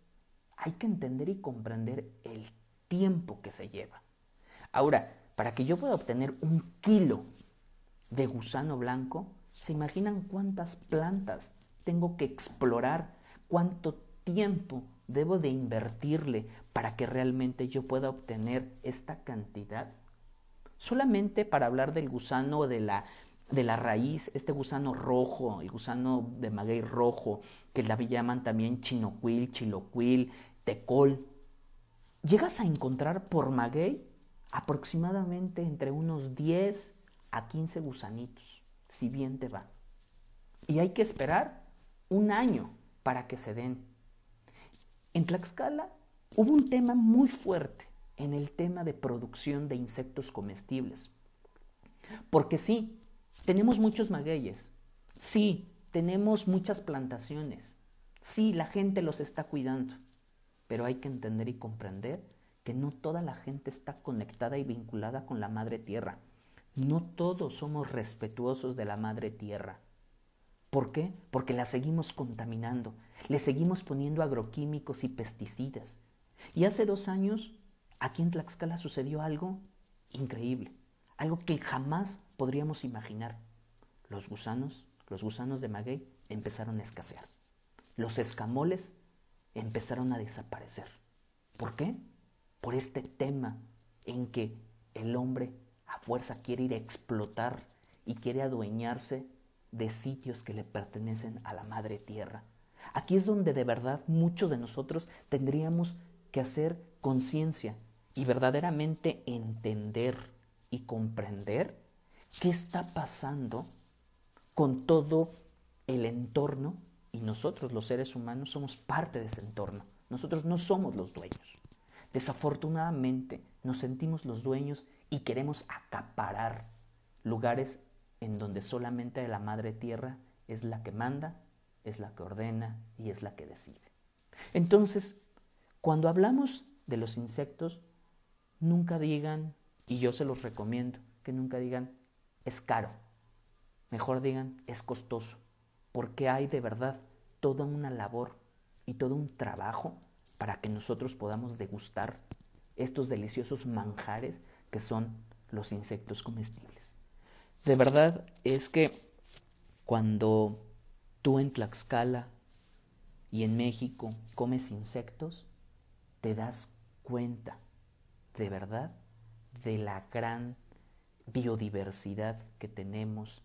hay que entender y comprender el tiempo que se lleva. Ahora, para que yo pueda obtener un kilo de gusano blanco, ¿se imaginan cuántas plantas tengo que explorar? ¿Cuánto tiempo debo de invertirle para que realmente yo pueda obtener esta cantidad? Solamente para hablar del gusano de la de la raíz, este gusano rojo, el gusano de maguey rojo, que la llaman también chinoquil, chilocuil, tecol, llegas a encontrar por maguey aproximadamente entre unos 10 a 15 gusanitos, si bien te va. Y hay que esperar un año para que se den. En Tlaxcala hubo un tema muy fuerte en el tema de producción de insectos comestibles. Porque sí, tenemos muchos magueyes, sí, tenemos muchas plantaciones, sí, la gente los está cuidando, pero hay que entender y comprender que no toda la gente está conectada y vinculada con la madre tierra. No todos somos respetuosos de la madre tierra. ¿Por qué? Porque la seguimos contaminando, le seguimos poniendo agroquímicos y pesticidas. Y hace dos años, aquí en Tlaxcala sucedió algo increíble, algo que jamás podríamos imaginar. Los gusanos, los gusanos de maguey empezaron a escasear. Los escamoles empezaron a desaparecer. ¿Por qué? Por este tema en que el hombre a fuerza quiere ir a explotar y quiere adueñarse de sitios que le pertenecen a la madre tierra. Aquí es donde de verdad muchos de nosotros tendríamos que hacer conciencia y verdaderamente entender y comprender qué está pasando con todo el entorno y nosotros los seres humanos somos parte de ese entorno. Nosotros no somos los dueños. Desafortunadamente nos sentimos los dueños y queremos acaparar lugares en donde solamente la madre tierra es la que manda, es la que ordena y es la que decide. Entonces, cuando hablamos de los insectos, nunca digan, y yo se los recomiendo, que nunca digan, es caro. Mejor digan, es costoso, porque hay de verdad toda una labor y todo un trabajo para que nosotros podamos degustar estos deliciosos manjares que son los insectos comestibles. De verdad es que cuando tú en Tlaxcala y en México comes insectos, te das cuenta, de verdad, de la gran biodiversidad que tenemos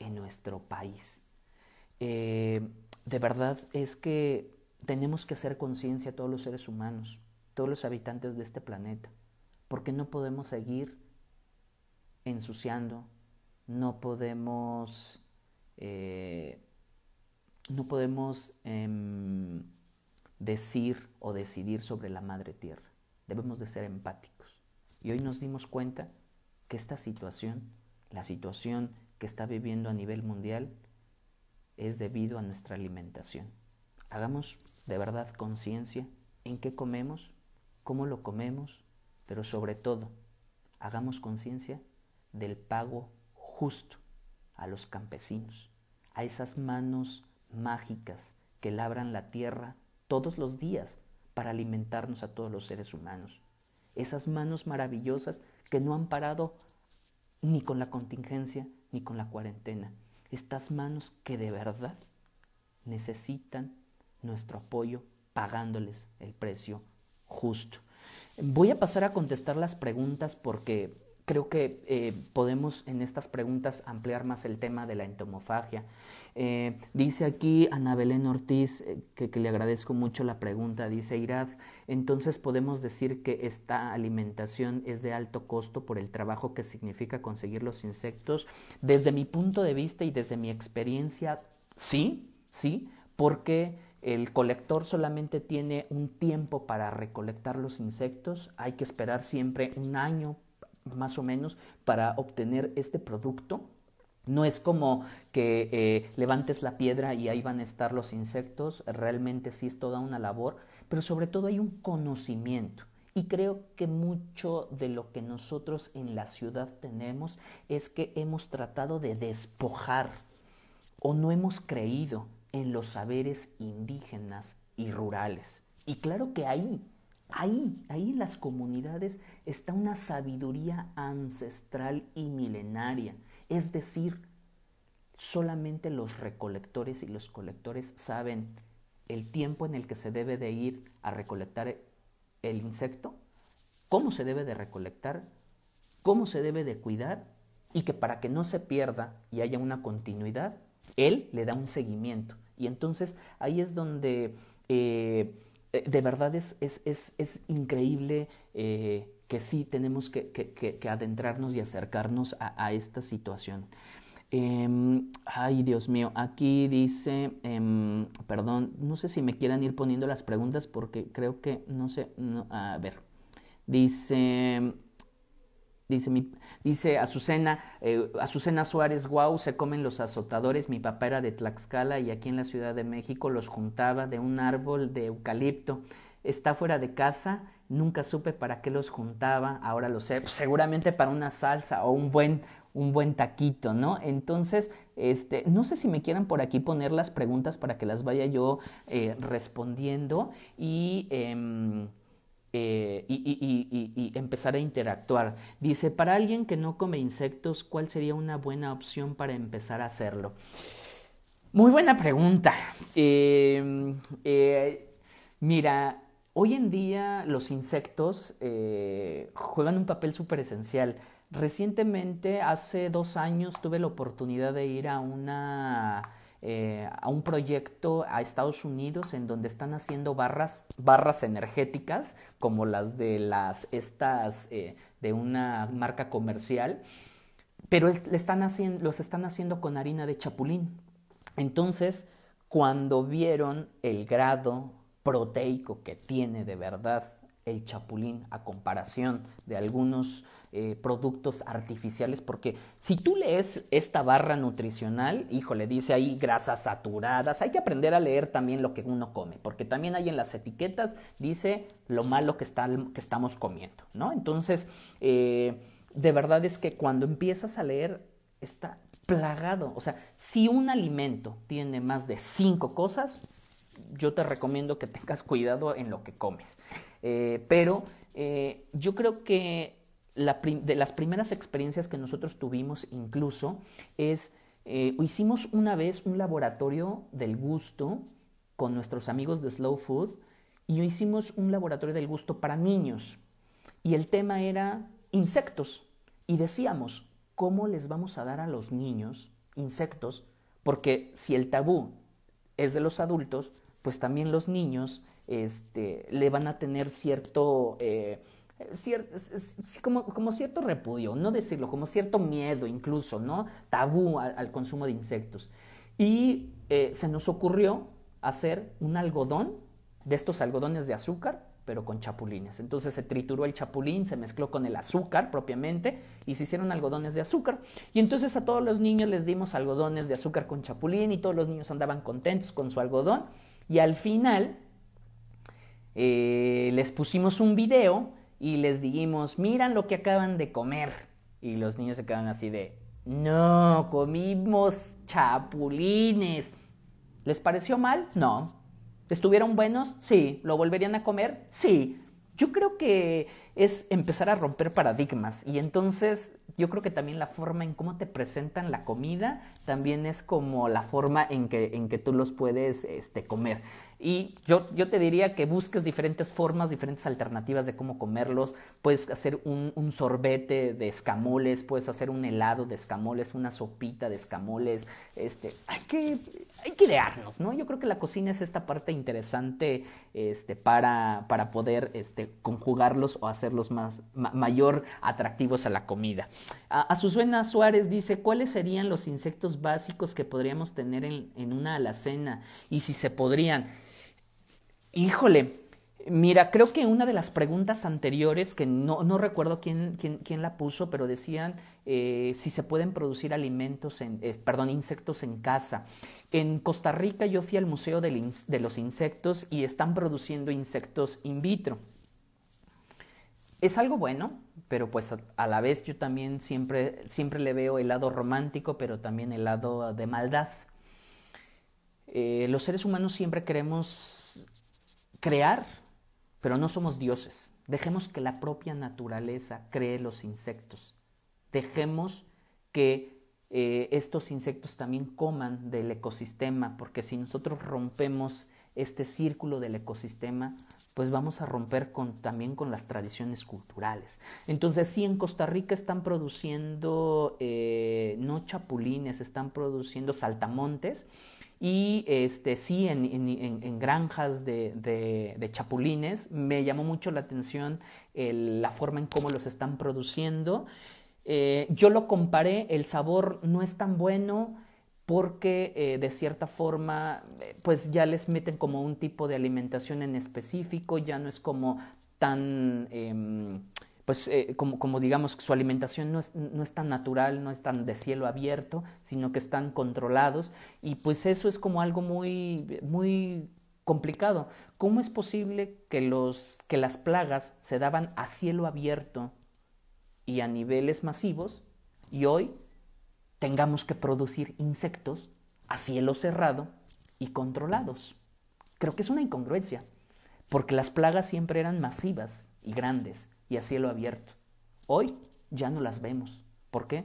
en nuestro país. Eh, de verdad es que tenemos que hacer conciencia a todos los seres humanos, todos los habitantes de este planeta, porque no podemos seguir ensuciando, no podemos, eh, no podemos em, decir o decidir sobre la madre tierra. Debemos de ser empáticos. Y hoy nos dimos cuenta que esta situación, la situación que está viviendo a nivel mundial, es debido a nuestra alimentación. Hagamos de verdad conciencia en qué comemos, cómo lo comemos, pero sobre todo, hagamos conciencia del pago justo a los campesinos, a esas manos mágicas que labran la tierra todos los días para alimentarnos a todos los seres humanos. Esas manos maravillosas que no han parado ni con la contingencia ni con la cuarentena. Estas manos que de verdad necesitan nuestro apoyo pagándoles el precio justo. Voy a pasar a contestar las preguntas porque creo que eh, podemos en estas preguntas ampliar más el tema de la entomofagia. Eh, dice aquí Ana Belén Ortiz, eh, que, que, le agradezco mucho la pregunta, dice Irad, entonces podemos decir que esta alimentación es de alto costo por el trabajo que significa conseguir los insectos. Desde mi punto de vista y desde mi experiencia, sí, sí, porque... El colector solamente tiene un tiempo para recolectar los insectos, hay que esperar siempre un año más o menos para obtener este producto. No es como que eh, levantes la piedra y ahí van a estar los insectos, realmente sí es toda una labor, pero sobre todo hay un conocimiento. Y creo que mucho de lo que nosotros en la ciudad tenemos es que hemos tratado de despojar o no hemos creído en los saberes indígenas y rurales. Y claro que ahí, ahí, ahí en las comunidades está una sabiduría ancestral y milenaria. Es decir, solamente los recolectores y los colectores saben el tiempo en el que se debe de ir a recolectar el insecto, cómo se debe de recolectar, cómo se debe de cuidar y que para que no se pierda y haya una continuidad, él le da un seguimiento. Y entonces ahí es donde eh, eh, de verdad es, es, increíble eh, que sí tenemos que, adentrarnos y acercarnos a, esta situación. Em, ay, Dios mío, aquí dice, em, perdón, no sé si me quieran ir poniendo las preguntas porque creo que, no sé, a ver, dice, Dice, mi, dice Azucena, eh, Azucena Suárez, guau, se comen los azotadores. Mi papá era de Tlaxcala y aquí en la Ciudad de México los juntaba de un árbol de eucalipto. Está fuera de casa, nunca supe para qué los juntaba, ahora lo sé, pues, seguramente para una salsa o un buen, un buen taquito, ¿no? Entonces, este, no sé si me quieran por aquí poner las preguntas para que las vaya yo eh, respondiendo y... Em, eh, y, empezar a interactuar. Dice, para alguien que no come insectos, ¿cuál sería una buena opción para empezar a hacerlo? Muy buena pregunta. Em, eh, mira, hoy en día los insectos eh, juegan un papel súper esencial. Recientemente, hace dos años, tuve la oportunidad de ir a una eh, a un proyecto a Estados Unidos en donde están haciendo barras, barras energéticas, como las de las estas eh, de una marca comercial, pero están haciendo, los están haciendo con harina de chapulín. Entonces, cuando vieron el grado proteico que tiene de verdad el chapulín a comparación de algunos eh, productos artificiales, porque si tú lees esta barra nutricional, híjole, dice ahí grasas saturadas, hay que aprender a leer también lo que uno come, porque también hay en las etiquetas, dice lo malo que, está, que estamos comiendo, ¿no? Entonces, eh, de verdad es que cuando empiezas a leer está plagado, o sea, si un alimento tiene más de cinco cosas, yo te recomiendo que tengas cuidado en lo que comes. Eh, pero yo creo que de las primeras experiencias que nosotros tuvimos incluso es, eh, hicimos una vez un laboratorio del gusto con nuestros amigos de Slow Food y hicimos un laboratorio del gusto para niños. Y el tema era insectos. Y decíamos, ¿cómo les vamos a dar a los niños insectos? Porque si el tabú es de los adultos, pues también los niños este, le van a tener cierto... Eh, como, cierto repudio, no decirlo, como cierto miedo incluso, ¿no? Tabú al, consumo de insectos. Y eh, se nos ocurrió hacer un algodón de estos algodones de azúcar, pero con chapulines. Entonces se trituró el chapulín, se mezcló con el azúcar propiamente y se hicieron algodones de azúcar. Y entonces a todos los niños les dimos algodones de azúcar con chapulín y todos los niños andaban contentos con su algodón. Y al final eh, les pusimos un video y les dijimos, miran lo que acaban de comer. Y los niños se quedan así de, no, comimos chapulines. ¿Les pareció mal? No. ¿Estuvieron buenos? Sí. ¿Lo volverían a comer? Sí. Yo creo que es empezar a romper paradigmas y entonces yo creo que también la forma en cómo te presentan la comida también es como la forma en que, en que tú los puedes este, comer. Y yo, yo te diría que busques diferentes formas, diferentes alternativas de cómo comerlos. Puedes hacer un, sorbete de escamoles, puedes hacer un helado de escamoles, una sopita de escamoles. Este, hay, que, hay que idearnos, ¿no? Yo creo que la cocina es esta parte interesante este, para, para poder este, conjugarlos o hacerlos más, mayor atractivos a la comida. A, Suárez dice, ¿cuáles serían los insectos básicos que podríamos tener en, en una alacena? Y si se podrían... Híjole, mira, creo que una de las preguntas anteriores, que no, recuerdo quién, la puso, pero decían eh, si se pueden producir alimentos, en, eh, perdón, insectos en casa. En Costa Rica yo fui al Museo de los Insectos y están produciendo insectos in vitro. Es algo bueno, pero pues a, la vez yo también siempre, siempre le veo el lado romántico, pero también el lado de maldad. Eh, los seres humanos siempre queremos crear, pero no somos dioses. Dejemos que la propia naturaleza cree los insectos. Dejemos que eh, estos insectos también coman del ecosistema, porque si nosotros rompemos este círculo del ecosistema, pues vamos a romper también con las tradiciones culturales. Entonces, sí, en Costa Rica están produciendo, eh, no chapulines, están produciendo saltamontes, y este, sí, en, granjas de, chapulines me llamó mucho la atención la forma en cómo los están produciendo. Eh, yo lo comparé, el sabor no es tan bueno porque eh, de cierta forma eh, pues ya les meten como un tipo de alimentación en específico, ya no es como tan... Em, pues eh, como, digamos que su alimentación no es, tan natural, no es tan de cielo abierto, sino que están controlados y pues eso es como algo muy, muy complicado. ¿Cómo es posible que, los, que las plagas se daban a cielo abierto y a niveles masivos y hoy tengamos que producir insectos a cielo cerrado y controlados? Creo que es una incongruencia, porque las plagas siempre eran masivas y grandes y a cielo abierto. Hoy ya no las vemos. ¿Por qué?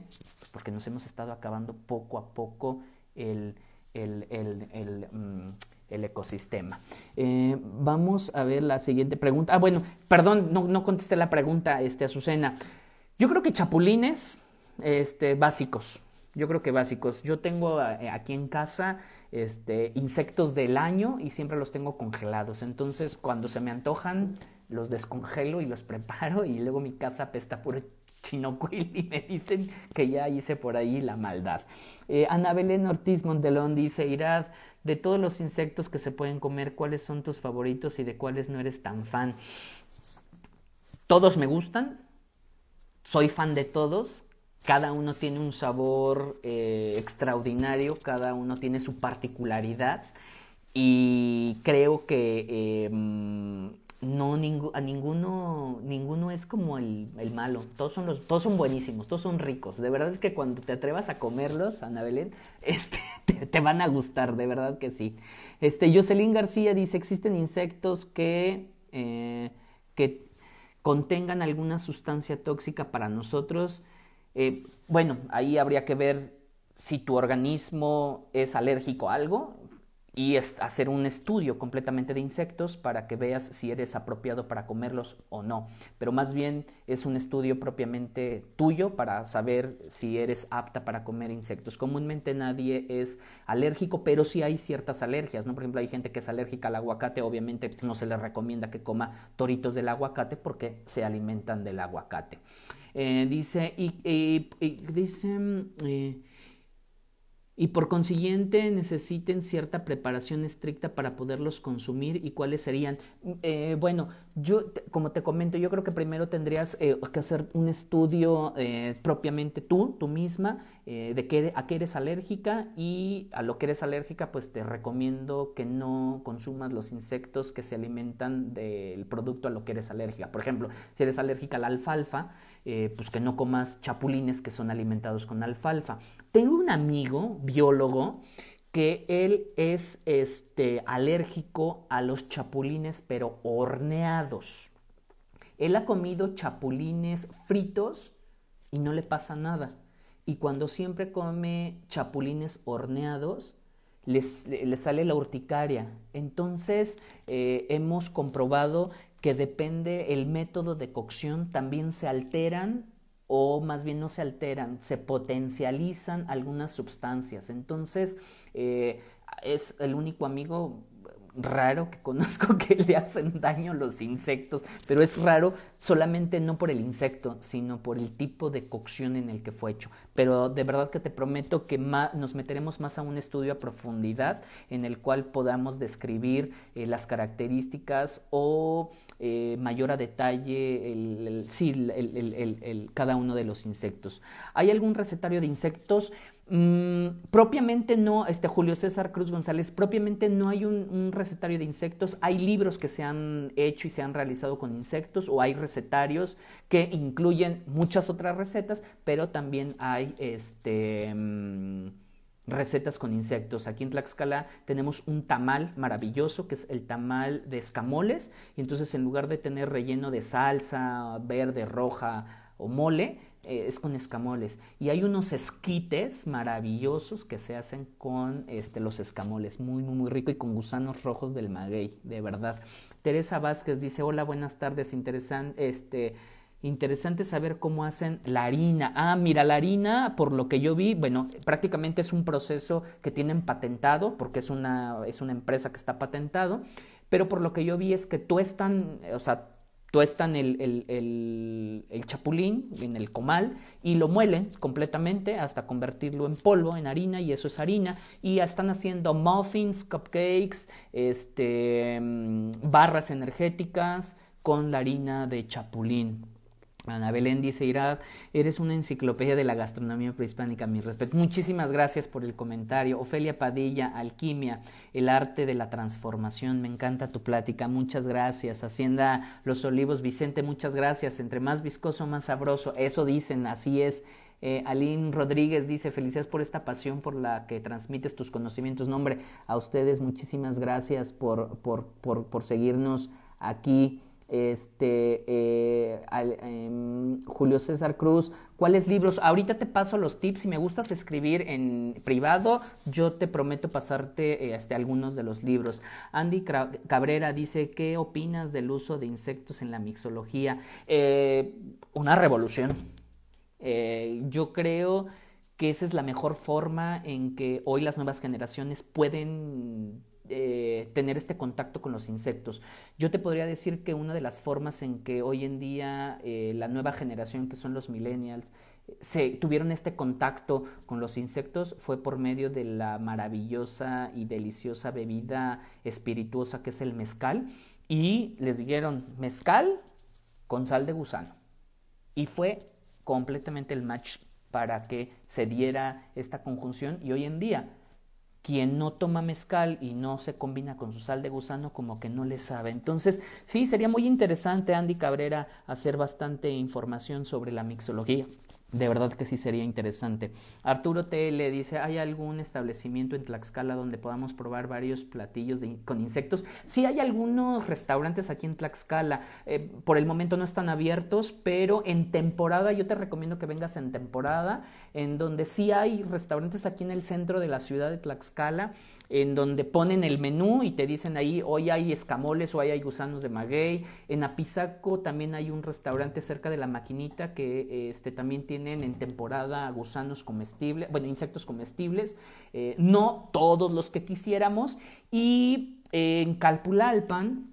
porque nos hemos estado acabando poco a poco el, mm, ecosistema. Eh, vamos a ver la siguiente pregunta. Ah, bueno, perdón, no, contesté la pregunta, este, Azucena. Yo creo que chapulines este, básicos. Yo creo que básicos. Yo tengo eh, aquí en casa este, insectos del año y siempre los tengo congelados. Entonces, cuando se me antojan, los descongelo y los preparo y luego mi casa apesta puro chinocuil y me dicen que ya hice por ahí la maldad. Eh, Ana Belén Ortiz Montelón dice, Irad, de todos los insectos que se pueden comer, ¿cuáles son tus favoritos y de cuáles no eres tan fan? Todos me gustan, soy fan de todos, cada uno tiene un sabor eh, extraordinario, cada uno tiene su particularidad y creo que... Em, no, a ninguno, ninguno es como el, malo. Todos son, los, todos son buenísimos, todos son ricos. De verdad es que cuando te atrevas a comerlos, Ana Belén, [laughs] este, te, van a gustar, de verdad que sí. Este, Jocelyn García dice, existen insectos que, eh, que contengan alguna sustancia tóxica para nosotros. Eh, bueno, ahí habría que ver si tu organismo es alérgico a algo, y hacer un estudio completamente de insectos para que veas si eres apropiado para comerlos o no. Pero más bien es un estudio propiamente tuyo para saber si eres apta para comer insectos. Comúnmente nadie es alérgico, pero sí hay ciertas alergias, ¿no? Por ejemplo, hay gente que es alérgica al aguacate, obviamente no se le recomienda que coma toritos del aguacate porque se alimentan del aguacate. Eh, dice, y, eh, y por consiguiente necesiten cierta preparación estricta para poderlos consumir y cuáles serían. Eh, bueno, yo como te comento, yo creo que primero tendrías eh, que hacer un estudio eh, propiamente tú, tú misma, de qué, a qué eres alérgica y a lo que eres alérgica, pues te recomiendo que no consumas los insectos que se alimentan del producto a lo que eres alérgica. Por ejemplo, si eres alérgica a la alfalfa, pues que no comas chapulines que son alimentados con alfalfa. Tengo un amigo, biólogo, que él es este, alérgico a los chapulines, pero horneados. Él ha comido chapulines fritos y no le pasa nada. Y cuando siempre come chapulines horneados, le sale la urticaria. Entonces, eh, hemos comprobado que depende el método de cocción, también se alteran o más bien no se alteran, se potencializan algunas sustancias. Entonces, eh, es el único amigo raro que conozco [laughs] que le hacen daño los insectos, pero es raro solamente no por el insecto, sino por el tipo de cocción en el que fue hecho. Pero de verdad que te prometo que nos meteremos más a un estudio a profundidad en el cual podamos describir eh, las características o eh, mayor a detalle el, el, sí, cada uno de los insectos. ¿Hay algún recetario de insectos? Mm, propiamente no, este Julio César Cruz González, propiamente no hay un, recetario de insectos, hay libros que se han hecho y se han realizado con insectos o hay recetarios que incluyen muchas otras recetas, pero también hay este... Mm, recetas con insectos. Aquí en Tlaxcala tenemos un tamal maravilloso que es el tamal de escamoles y entonces en lugar de tener relleno de salsa verde, roja o mole, eh, es con escamoles. Y hay unos esquites maravillosos que se hacen con este, los escamoles, muy, muy, muy rico y con gusanos rojos del maguey, de verdad. Teresa Vázquez dice, hola, buenas tardes, interesante, este... Interesante saber cómo hacen la harina. Ah, mira, la harina, por lo que yo vi, bueno, prácticamente es un proceso que tienen patentado, porque es una, es una empresa que está patentado, pero por lo que yo vi es que tuestan, o sea, tuestan el, el, chapulín en el comal y lo muelen completamente hasta convertirlo en polvo, en harina, y eso es harina. Y están haciendo muffins, cupcakes, este, mm, barras energéticas con la harina de chapulín. Ana Belén dice, Irad, eres una enciclopedia de la gastronomía prehispánica, mi respeto. Muchísimas gracias por el comentario. Ofelia Padilla, Alquimia, el arte de la transformación, me encanta tu plática, muchas gracias. Hacienda Los Olivos, Vicente, muchas gracias. Entre más viscoso, más sabroso, eso dicen, así es. Eh, Alín Rodríguez dice, felicidades por esta pasión por la que transmites tus conocimientos. Nombre, a ustedes muchísimas gracias por seguirnos aquí este, eh, em, Julio César Cruz, ¿cuáles libros? Ahorita te paso los tips, si me gustas escribir en privado, yo te prometo pasarte eh, este, algunos de los libros. Andy Cabrera dice, ¿qué opinas del uso de insectos en la mixología? Eh, una revolución. yo creo que esa es la mejor forma en que hoy las nuevas generaciones pueden eh, tener este contacto con los insectos. Yo te podría decir que una de las formas en que hoy en día eh, la nueva generación, que son los millennials, se tuvieron este contacto con los insectos fue por medio de la maravillosa y deliciosa bebida espirituosa que es el mezcal y les dijeron mezcal con sal de gusano y fue completamente el match para que se diera esta conjunción y hoy en día quien no toma mezcal y no se combina con su sal de gusano como que no le sabe. Entonces, sí, sería muy interesante, Andy Cabrera, hacer bastante información sobre la mixología. De verdad que sí sería interesante. Arturo T. le dice, ¿hay algún establecimiento en Tlaxcala donde podamos probar varios platillos con insectos? Sí, hay algunos restaurantes aquí en Tlaxcala. Eh, por el momento no están abiertos, pero en temporada, yo te recomiendo que vengas en temporada en donde sí hay restaurantes aquí en el centro de la ciudad de Tlaxcala, en donde ponen el menú y te dicen ahí hoy hay escamoles o hoy hay gusanos de maguey. En Apizaco también hay un restaurante cerca de la maquinita que eh, este, también tienen en temporada gusanos comestibles, bueno, insectos comestibles, eh, no todos los que quisiéramos. Y eh, en Calpulalpan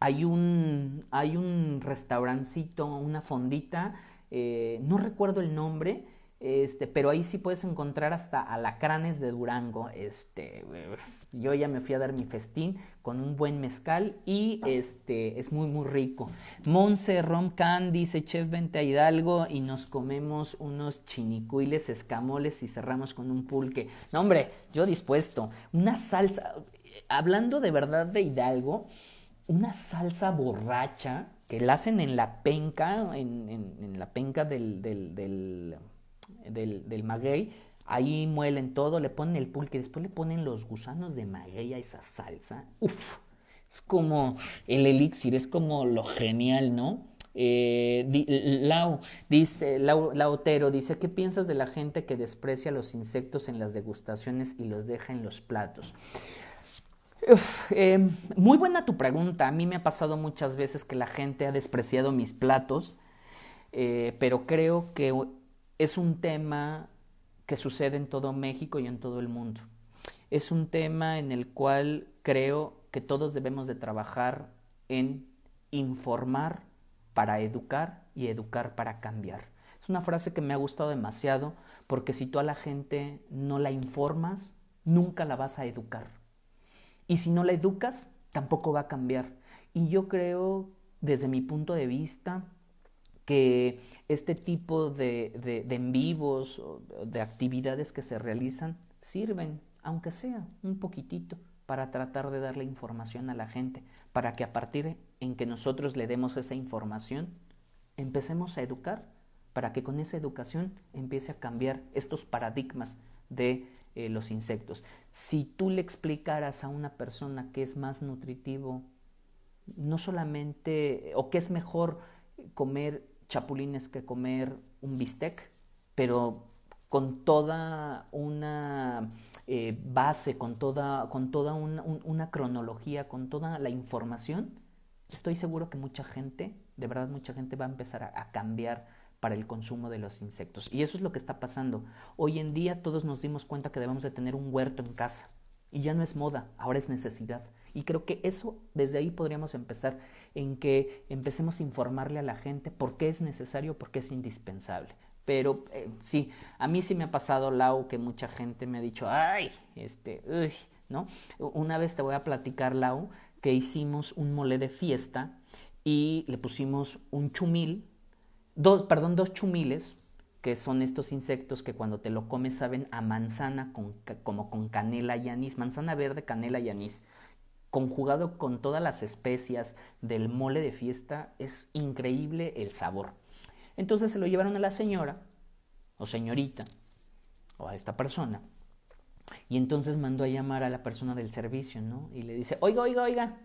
hay un, hay un restaurancito, una fondita, no recuerdo el nombre, este, pero ahí sí puedes encontrar hasta alacranes de Durango. Este, [laughs] yo ya me fui a dar mi festín con un buen mezcal y este es muy muy rico. Monse romcán, dice, "Chef, vente a Hidalgo y nos comemos unos chinicuiles escamoles y cerramos con un pulque." No, hombre, yo dispuesto. Una salsa hablando de verdad de Hidalgo, una salsa borracha que la hacen en la penca, en, la penca del del, del maguey, ahí muelen todo, le ponen el pulque, después le ponen los gusanos de maguey a esa salsa. Uf, es como el elixir, es como lo genial, ¿no? Eh, Lau, dice, Lau, Lautero dice, ¿qué piensas de la gente que desprecia los insectos en las degustaciones y los deja en los platos? Eh, muy buena tu pregunta. A mí me ha pasado muchas veces que la gente ha despreciado mis platos, eh, pero creo que es un tema que sucede en todo México y en todo el mundo. Es un tema en el cual creo que todos debemos de trabajar en informar para educar y educar para cambiar. Es una frase que me ha gustado demasiado porque si tú a la gente no la informas, nunca la vas a educar. Y si no la educas, tampoco va a cambiar. Y yo creo, desde mi punto de vista, que este tipo de, en vivos de actividades que se realizan sirven, aunque sea un poquitito, para tratar de darle información a la gente, para que a partir en que nosotros le demos esa información, empecemos a educar, para que con esa educación empiece a cambiar estos paradigmas de eh, los insectos. Si tú le explicaras a una persona que es más nutritivo, no solamente, o que es mejor comer chapulines que comer un bistec, pero con toda una eh, base, con toda, con toda una, cronología, con toda la información, estoy seguro que mucha gente, de verdad mucha gente va a empezar a, a cambiar para el consumo de los insectos. Y eso es lo que está pasando. Hoy en día todos nos dimos cuenta que debemos de tener un huerto en casa. Y ya no es moda, ahora es necesidad. Y creo que eso, desde ahí podríamos empezar, en que empecemos a informarle a la gente por qué es necesario, por qué es indispensable. Pero eh, sí, a mí sí me ha pasado, Lau, que mucha gente me ha dicho, ay, este, uy, ¿no? Una vez te voy a platicar, Lau, que hicimos un mole de fiesta y le pusimos un chumil, dos, perdón, dos chumiles que son estos insectos que cuando te lo comes saben a manzana, como con canela y anís, manzana verde, canela y anís. Conjugado con todas las especias del mole de fiesta, es increíble el sabor. Entonces se lo llevaron a la señora, o señorita, o a esta persona. Y entonces mandó a llamar a la persona del servicio, ¿no? Y le dice, oiga, oiga, oiga,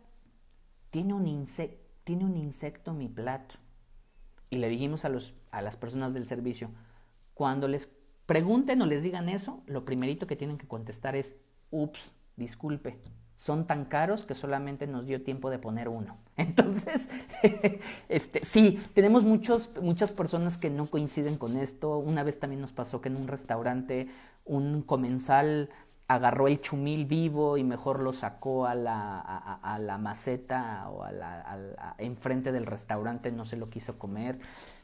tiene un, insecto, tiene un insecto mi plato. Y le dijimos a, los, a las personas del servicio, cuando les pregunten o les digan eso, lo primerito que tienen que contestar es, ups, disculpe, son tan caros que solamente nos dio tiempo de poner uno. [laughs] Entonces, [laughs] este, sí, tenemos muchos, muchas personas que no coinciden con esto. Una vez también nos pasó que en un restaurante un comensal agarró el chumil vivo y mejor lo sacó a la, a, la maceta o a la, enfrente del restaurante, no se lo quiso comer.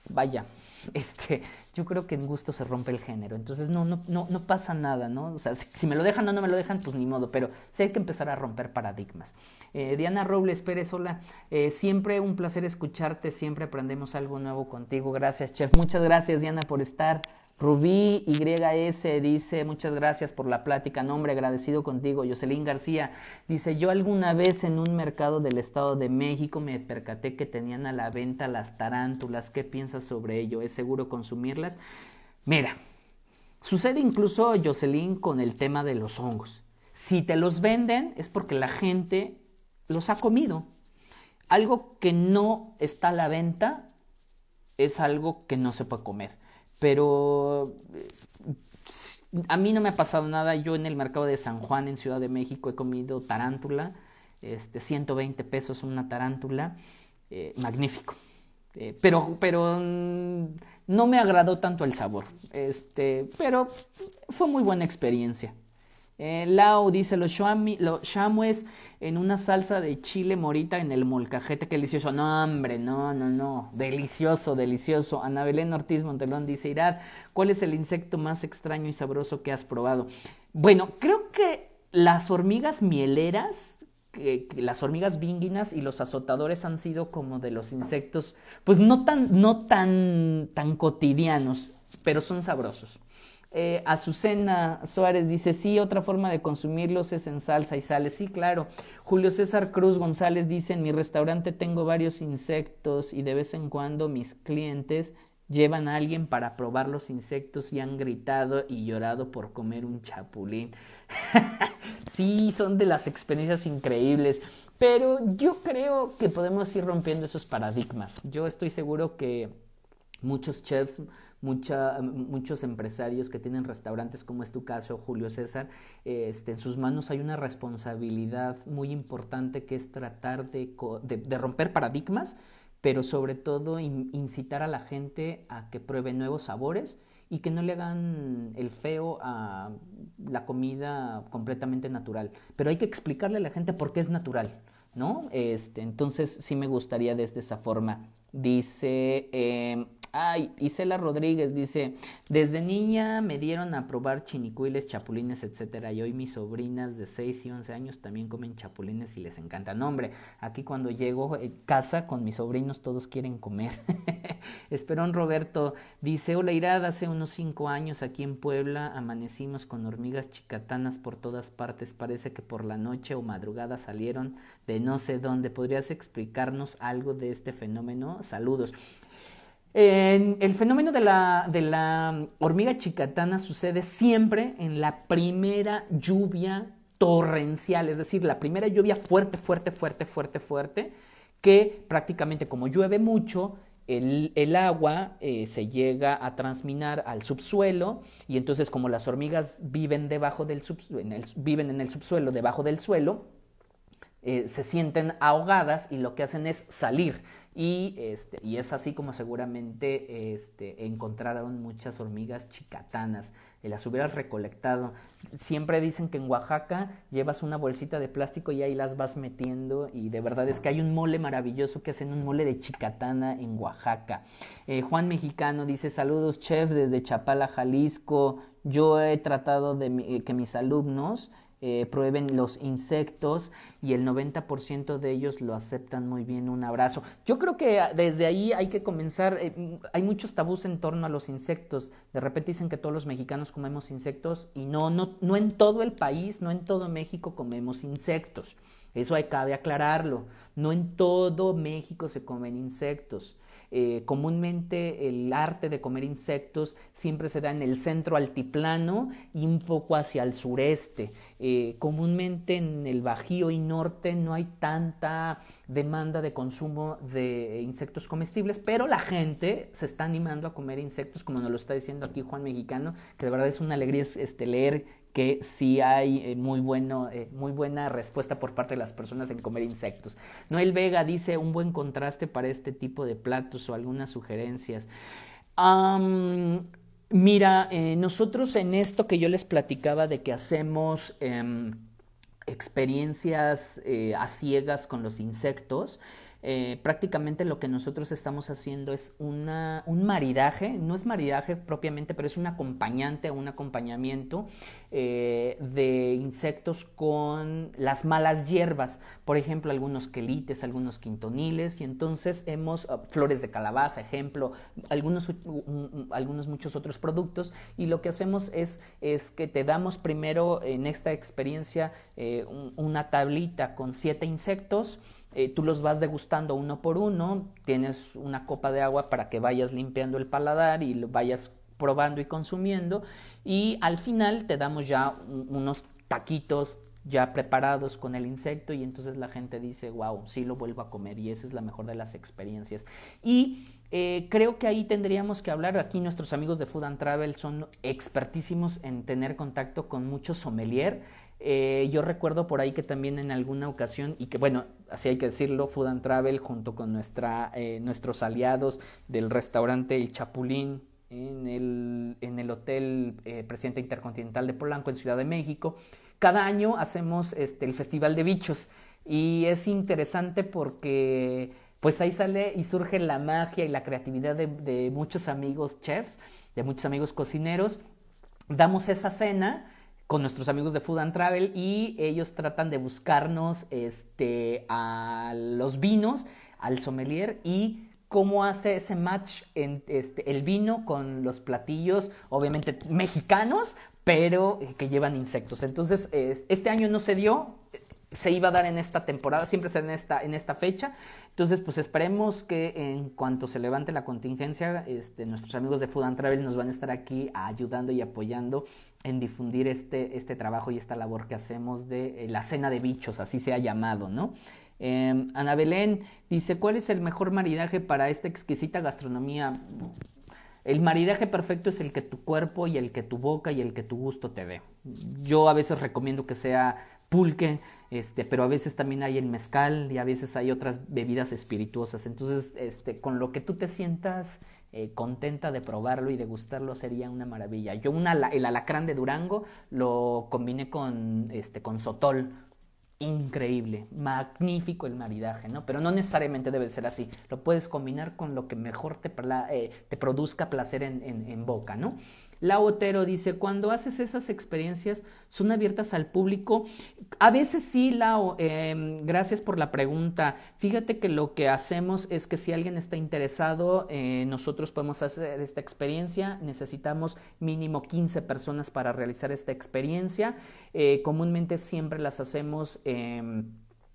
Vaya, [laughs] este, yo creo que en gusto se rompe el género. Entonces no, no, no, no pasa nada, ¿no? O sea, si, me lo dejan o no me lo dejan, pues ni modo, pero sí hay que empezar a romper paradigmas. Eh, Diana Robles Pérez, hola. Eh, siempre un placer escucharte, siempre aprendemos algo nuevo contigo. Gracias, chef. Muchas gracias, Diana, por estar. Rubí YS dice, muchas gracias por la plática, nombre agradecido contigo. Jocelyn García dice, yo alguna vez en un mercado del Estado de México me percaté que tenían a la venta las tarántulas. ¿Qué piensas sobre ello? ¿Es seguro consumirlas? Mira, sucede incluso, Jocelyn, con el tema de los hongos. Si te los venden es porque la gente los ha comido. Algo que no está a la venta es algo que no se puede comer pero eh, a mí no me ha pasado nada. Yo en el mercado de San Juan, en Ciudad de México, he comido tarántula, este, 120 pesos una tarántula, eh, magnífico. Eh, pero, pero mm, no me agradó tanto el sabor, este, pero fue muy buena experiencia. Eh, Lau dice, los, es en una salsa de chile morita en el molcajete, qué delicioso. No, hombre, no, no, no. Delicioso, delicioso. Ana Belén Ortiz Montelón dice, Irad, ¿cuál es el insecto más extraño y sabroso que has probado? Bueno, creo que las hormigas mieleras las hormigas vínguinas y los azotadores han sido como de los insectos, pues no tan, no tan, tan cotidianos, pero son sabrosos. Eh, Azucena Suárez dice, sí, otra forma de consumirlos es en salsa y sales. Sí, claro. Julio César Cruz González dice, en mi restaurante tengo varios insectos y de vez en cuando mis clientes llevan a alguien para probar los insectos y han gritado y llorado por comer un chapulín. [laughs] sí, son de las experiencias increíbles. Pero yo creo que podemos ir rompiendo esos paradigmas. Yo estoy seguro que muchos chefs, muchos empresarios que tienen restaurantes, como es tu caso, Julio César, este, en sus manos hay una responsabilidad muy importante que es tratar de, romper paradigmas, pero sobre todo incitar a la gente a que pruebe nuevos sabores y que no le hagan el feo a la comida completamente natural. Pero hay que explicarle a la gente por qué es natural, ¿no? Este, entonces sí me gustaría desde esa forma. Dice... Em, Ay, Isela Rodríguez dice, desde niña me dieron a probar chinicuiles, chapulines, etcétera, y hoy mis sobrinas de 6 y 11 años también comen chapulines y les encanta. No, hombre, aquí cuando llego a eh, casa con mis sobrinos todos quieren comer. [laughs] Esperón Roberto dice, hola Irad, hace unos 5 años aquí en Puebla amanecimos con hormigas chicatanas por todas partes, parece que por la noche o madrugada salieron de no sé dónde. ¿Podrías explicarnos algo de este fenómeno? Saludos el fenómeno de la, hormiga chicatana sucede siempre en la primera lluvia torrencial, es decir, la primera lluvia fuerte, fuerte, fuerte, fuerte, fuerte, que prácticamente como llueve mucho, el, agua eh, se llega a transminar al subsuelo y entonces como las hormigas viven debajo del en el, viven en el subsuelo, debajo del suelo, eh, se sienten ahogadas y lo que hacen es salir y, este, y es así como seguramente este, encontraron muchas hormigas chicatanas, las hubieras recolectado. Siempre dicen que en Oaxaca llevas una bolsita de plástico y ahí las vas metiendo y de verdad es que hay un mole maravilloso que hacen un mole de chicatana en Oaxaca. Eh, Juan Mexicano dice saludos chef desde Chapala, Jalisco. Yo he tratado de eh, que mis alumnos eh, prueben los insectos y el 90% de ellos lo aceptan muy bien, un abrazo. Yo creo que ah, desde ahí hay que comenzar, eh, mm, hay muchos tabús en torno a los insectos, de repente dicen que todos los mexicanos comemos insectos y no, no, no en todo el país, no en todo México comemos insectos, eso hay, cabe aclararlo, no en todo México se comen insectos. Eh, comúnmente el arte de comer insectos siempre se da en el centro altiplano y un poco hacia el sureste. Eh, comúnmente en el Bajío y norte no hay tanta demanda de consumo de insectos comestibles, pero la gente se está animando a comer insectos, como nos lo está diciendo aquí Juan Mexicano, que de verdad es una alegría este, leer que sí hay eh, muy, eh, muy buena respuesta por parte de las personas en comer insectos. Noel Vega dice un buen contraste para este tipo de platos o algunas sugerencias. mira, eh, nosotros en esto que yo les platicaba de que hacemos em, experiencias a ciegas con los insectos, eh, prácticamente lo que nosotros estamos haciendo es un maridaje, no es maridaje propiamente, pero es un acompañante un acompañamiento eh, de insectos con las malas hierbas, por ejemplo, algunos quelites, algunos quintoniles, y entonces hemos, ah, flores de calabaza, ejemplo, algunos, algunos muchos otros productos, y lo que hacemos es, que te damos primero en esta experiencia eh, una tablita con siete insectos, eh, tú los vas degustando uno por uno, tienes una copa de agua para que vayas limpiando el paladar y lo vayas probando y consumiendo y al final te damos ya unos taquitos ya preparados con el insecto y entonces la gente dice, wow, sí lo vuelvo a comer y esa es la mejor de las experiencias. Y eh, creo que ahí tendríamos que hablar, aquí nuestros amigos de Food and Travel son expertísimos en tener contacto con muchos sommelier, eh, yo recuerdo por ahí que también en alguna ocasión, y que bueno, así hay que decirlo, Food and Travel junto con nuestra, eh, nuestros aliados del restaurante El Chapulín en el, en el Hotel eh, Presidente Intercontinental de Polanco en Ciudad de México, cada año hacemos este, el Festival de Bichos y es interesante porque pues ahí sale y surge la magia y la creatividad de, de muchos amigos chefs, de muchos amigos cocineros. Damos esa cena con nuestros amigos de Food and Travel y ellos tratan de buscarnos este, a los vinos, al sommelier y cómo hace ese match este, el vino con los platillos, obviamente mexicanos, pero que llevan insectos. Entonces, este año no se dio, se iba a dar en esta temporada, siempre es en esta, en esta fecha. Entonces, pues esperemos que en cuanto se levante la contingencia, este, nuestros amigos de Food and Travel nos van a estar aquí ayudando y apoyando en difundir este, este trabajo y esta labor que hacemos de eh, la cena de bichos, así se ha llamado, ¿no? Em, Ana Belén dice, ¿cuál es el mejor maridaje para esta exquisita gastronomía? El maridaje perfecto es el que tu cuerpo y el que tu boca y el que tu gusto te dé. Yo a veces recomiendo que sea pulque, este, pero a veces también hay el mezcal y a veces hay otras bebidas espirituosas. Entonces, este, con lo que tú te sientas eh, contenta de probarlo y de gustarlo sería una maravilla. Yo una, el alacrán de Durango lo combiné con, este, con sotol increíble, magnífico el maridaje, ¿no? Pero no necesariamente debe ser así. Lo puedes combinar con lo que mejor te, eh, produzca placer en, en boca, ¿no? La Otero dice, cuando haces esas experiencias son abiertas al público. A veces sí, Lao, em, gracias por la pregunta. Fíjate que lo que hacemos es que si alguien está interesado, eh, nosotros podemos hacer esta experiencia. Necesitamos mínimo 15 personas para realizar esta experiencia. Eh, comúnmente siempre las hacemos em,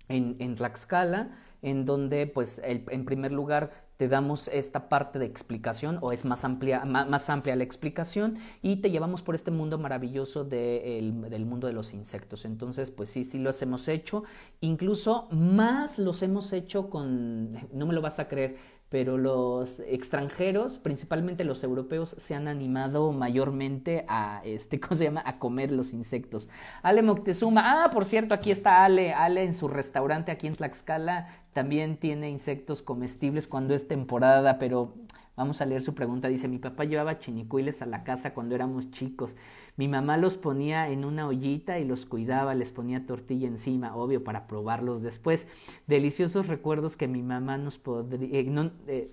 en, Tlaxcala en donde pues en primer lugar te damos esta parte de explicación o es más amplia, más, amplia la explicación y te llevamos por este mundo maravilloso del mundo de los insectos. Entonces, pues sí, sí los hemos hecho, incluso más los hemos hecho con, no me lo vas a creer, pero los extranjeros, principalmente los europeos, se han animado mayormente a, este, [laughs] ¿cómo se llama?, a comer los insectos. Ale Moctezuma, ah, por cierto, aquí está Ale, Ale en su restaurante aquí en Tlaxcala, también tiene insectos comestibles cuando es temporada, pero Vamos a leer su pregunta. Dice, mi papá llevaba chinicuiles a la casa cuando éramos chicos. Mi mamá los ponía en una ollita y los cuidaba, les ponía tortilla encima, obvio, para probarlos después. Deliciosos recuerdos que mi mamá nos podría... Eh, eh,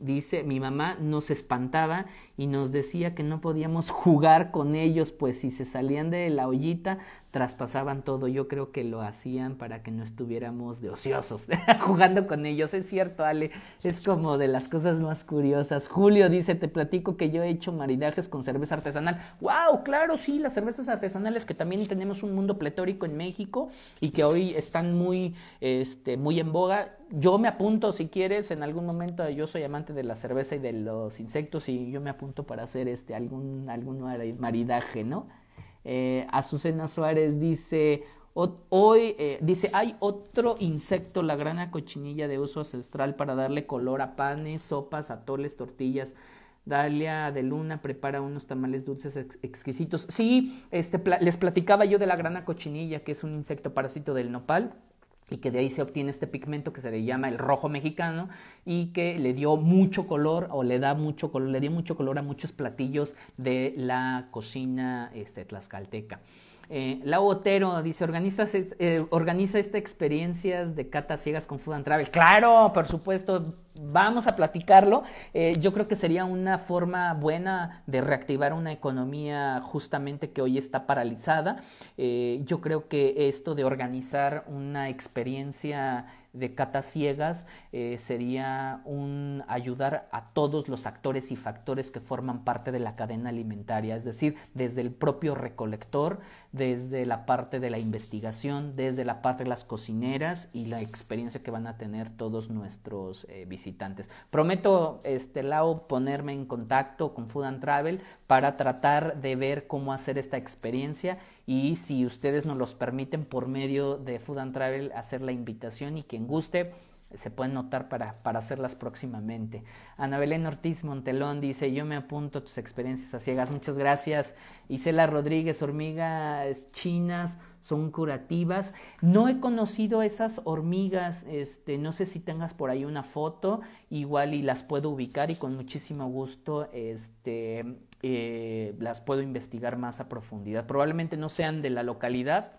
dice, mi mamá nos espantaba y nos decía que no podíamos jugar con ellos, pues si se salían de la ollita, traspasaban todo. Yo creo que lo hacían para que no estuviéramos de ociosos [laughs] jugando con ellos. Es cierto, Ale, es como de las cosas más curiosas. Julio dice, te platico que yo he hecho maridajes con cerveza artesanal. ¡Wow! Claro, sí, las cervezas artesanales que también tenemos un mundo pletórico en México y que hoy están muy, este, muy en boga. Yo me apunto, si quieres, en algún momento yo soy amante de la cerveza y de los insectos y yo me apunto para hacer este algún, maridaje, ¿no? Eh, Azucena Suárez dice, hoy eh, dice, hay otro insecto, la grana cochinilla de uso ancestral para darle color a panes, sopas, atoles, tortillas. Dalia de Luna prepara unos tamales dulces exquisitos. Sí, este, les platicaba yo de la grana cochinilla, que es un insecto parásito del nopal y que de ahí se obtiene este pigmento que se le llama el rojo mexicano y que le dio mucho color o le da mucho color, le dio mucho color a muchos platillos de la cocina este, tlaxcalteca. Eh, Lau Otero dice, organiza eh, esta experiencias de catas ciegas con Food and Travel. Claro, por supuesto, vamos a platicarlo. Eh, yo creo que sería una forma buena de reactivar una economía justamente que hoy está paralizada. Eh, yo creo que esto de organizar una experiencia de catas ciegas eh, sería un ayudar a todos los actores y factores que forman parte de la cadena alimentaria, es decir, desde el propio recolector, desde la parte de la investigación, desde la parte de las cocineras y la experiencia que van a tener todos nuestros eh, visitantes. Prometo, este, lado ponerme en contacto con Food and Travel para tratar de ver cómo hacer esta experiencia y si ustedes nos los permiten por medio de Food and Travel hacer la invitación y quien guste se pueden notar para, para hacerlas próximamente. Ana Belén Ortiz Montelón dice, yo me apunto a tus experiencias a ciegas, muchas gracias. Isela Rodríguez, hormigas chinas son curativas. No he conocido esas hormigas, este, no sé si tengas por ahí una foto, igual y las puedo ubicar y con muchísimo gusto este, eh, las puedo investigar más a profundidad. Probablemente no sean de la localidad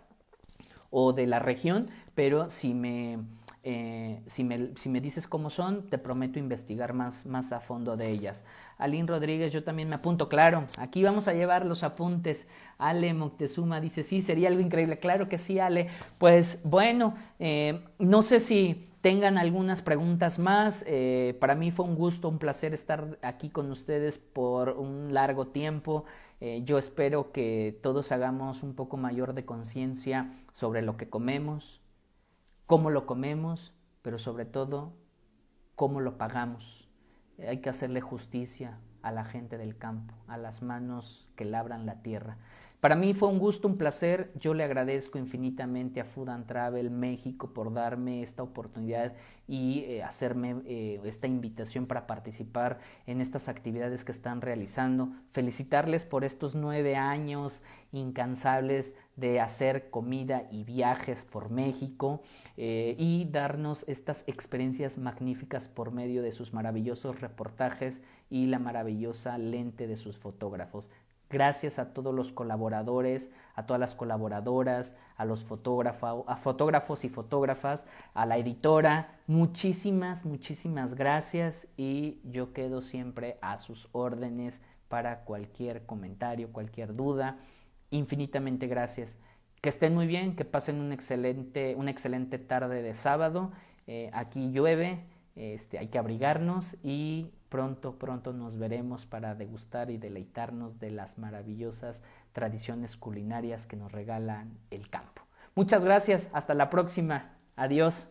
o de la región, pero si me eh, si, me, si, me, dices cómo son, te prometo investigar más, más a fondo de ellas. Aline Rodríguez, yo también me apunto, claro, aquí vamos a llevar los apuntes. Ale Moctezuma dice, sí, sería algo increíble, claro que sí, Ale. Pues bueno, eh, no sé si tengan algunas preguntas más. Eh, para mí fue un gusto, un placer estar aquí con ustedes por un largo tiempo. yo espero que todos hagamos un poco mayor de conciencia sobre lo que comemos cómo lo comemos, pero sobre todo cómo lo pagamos. Hay que hacerle justicia a la gente del campo, a las manos que labran la tierra. Para mí fue un gusto, un placer. Yo le agradezco infinitamente a Food and Travel México por darme esta oportunidad y eh, hacerme eh, esta invitación para participar en estas actividades que están realizando. Felicitarles por estos nueve años incansables de hacer comida y viajes por México eh, y darnos estas experiencias magníficas por medio de sus maravillosos reportajes y la maravillosa lente de sus fotógrafos. Gracias a todos los colaboradores, a todas las colaboradoras, a los fotógrafos, a fotógrafos y fotógrafas, a la editora. Muchísimas, muchísimas gracias y yo quedo siempre a sus órdenes para cualquier comentario, cualquier duda. Infinitamente gracias. Que estén muy bien, que pasen un excelente, una excelente tarde de sábado. Eh, aquí llueve, este, hay que abrigarnos y Pronto, pronto nos veremos para degustar y deleitarnos de las maravillosas tradiciones culinarias que nos regalan el campo. Muchas gracias, hasta la próxima. Adiós.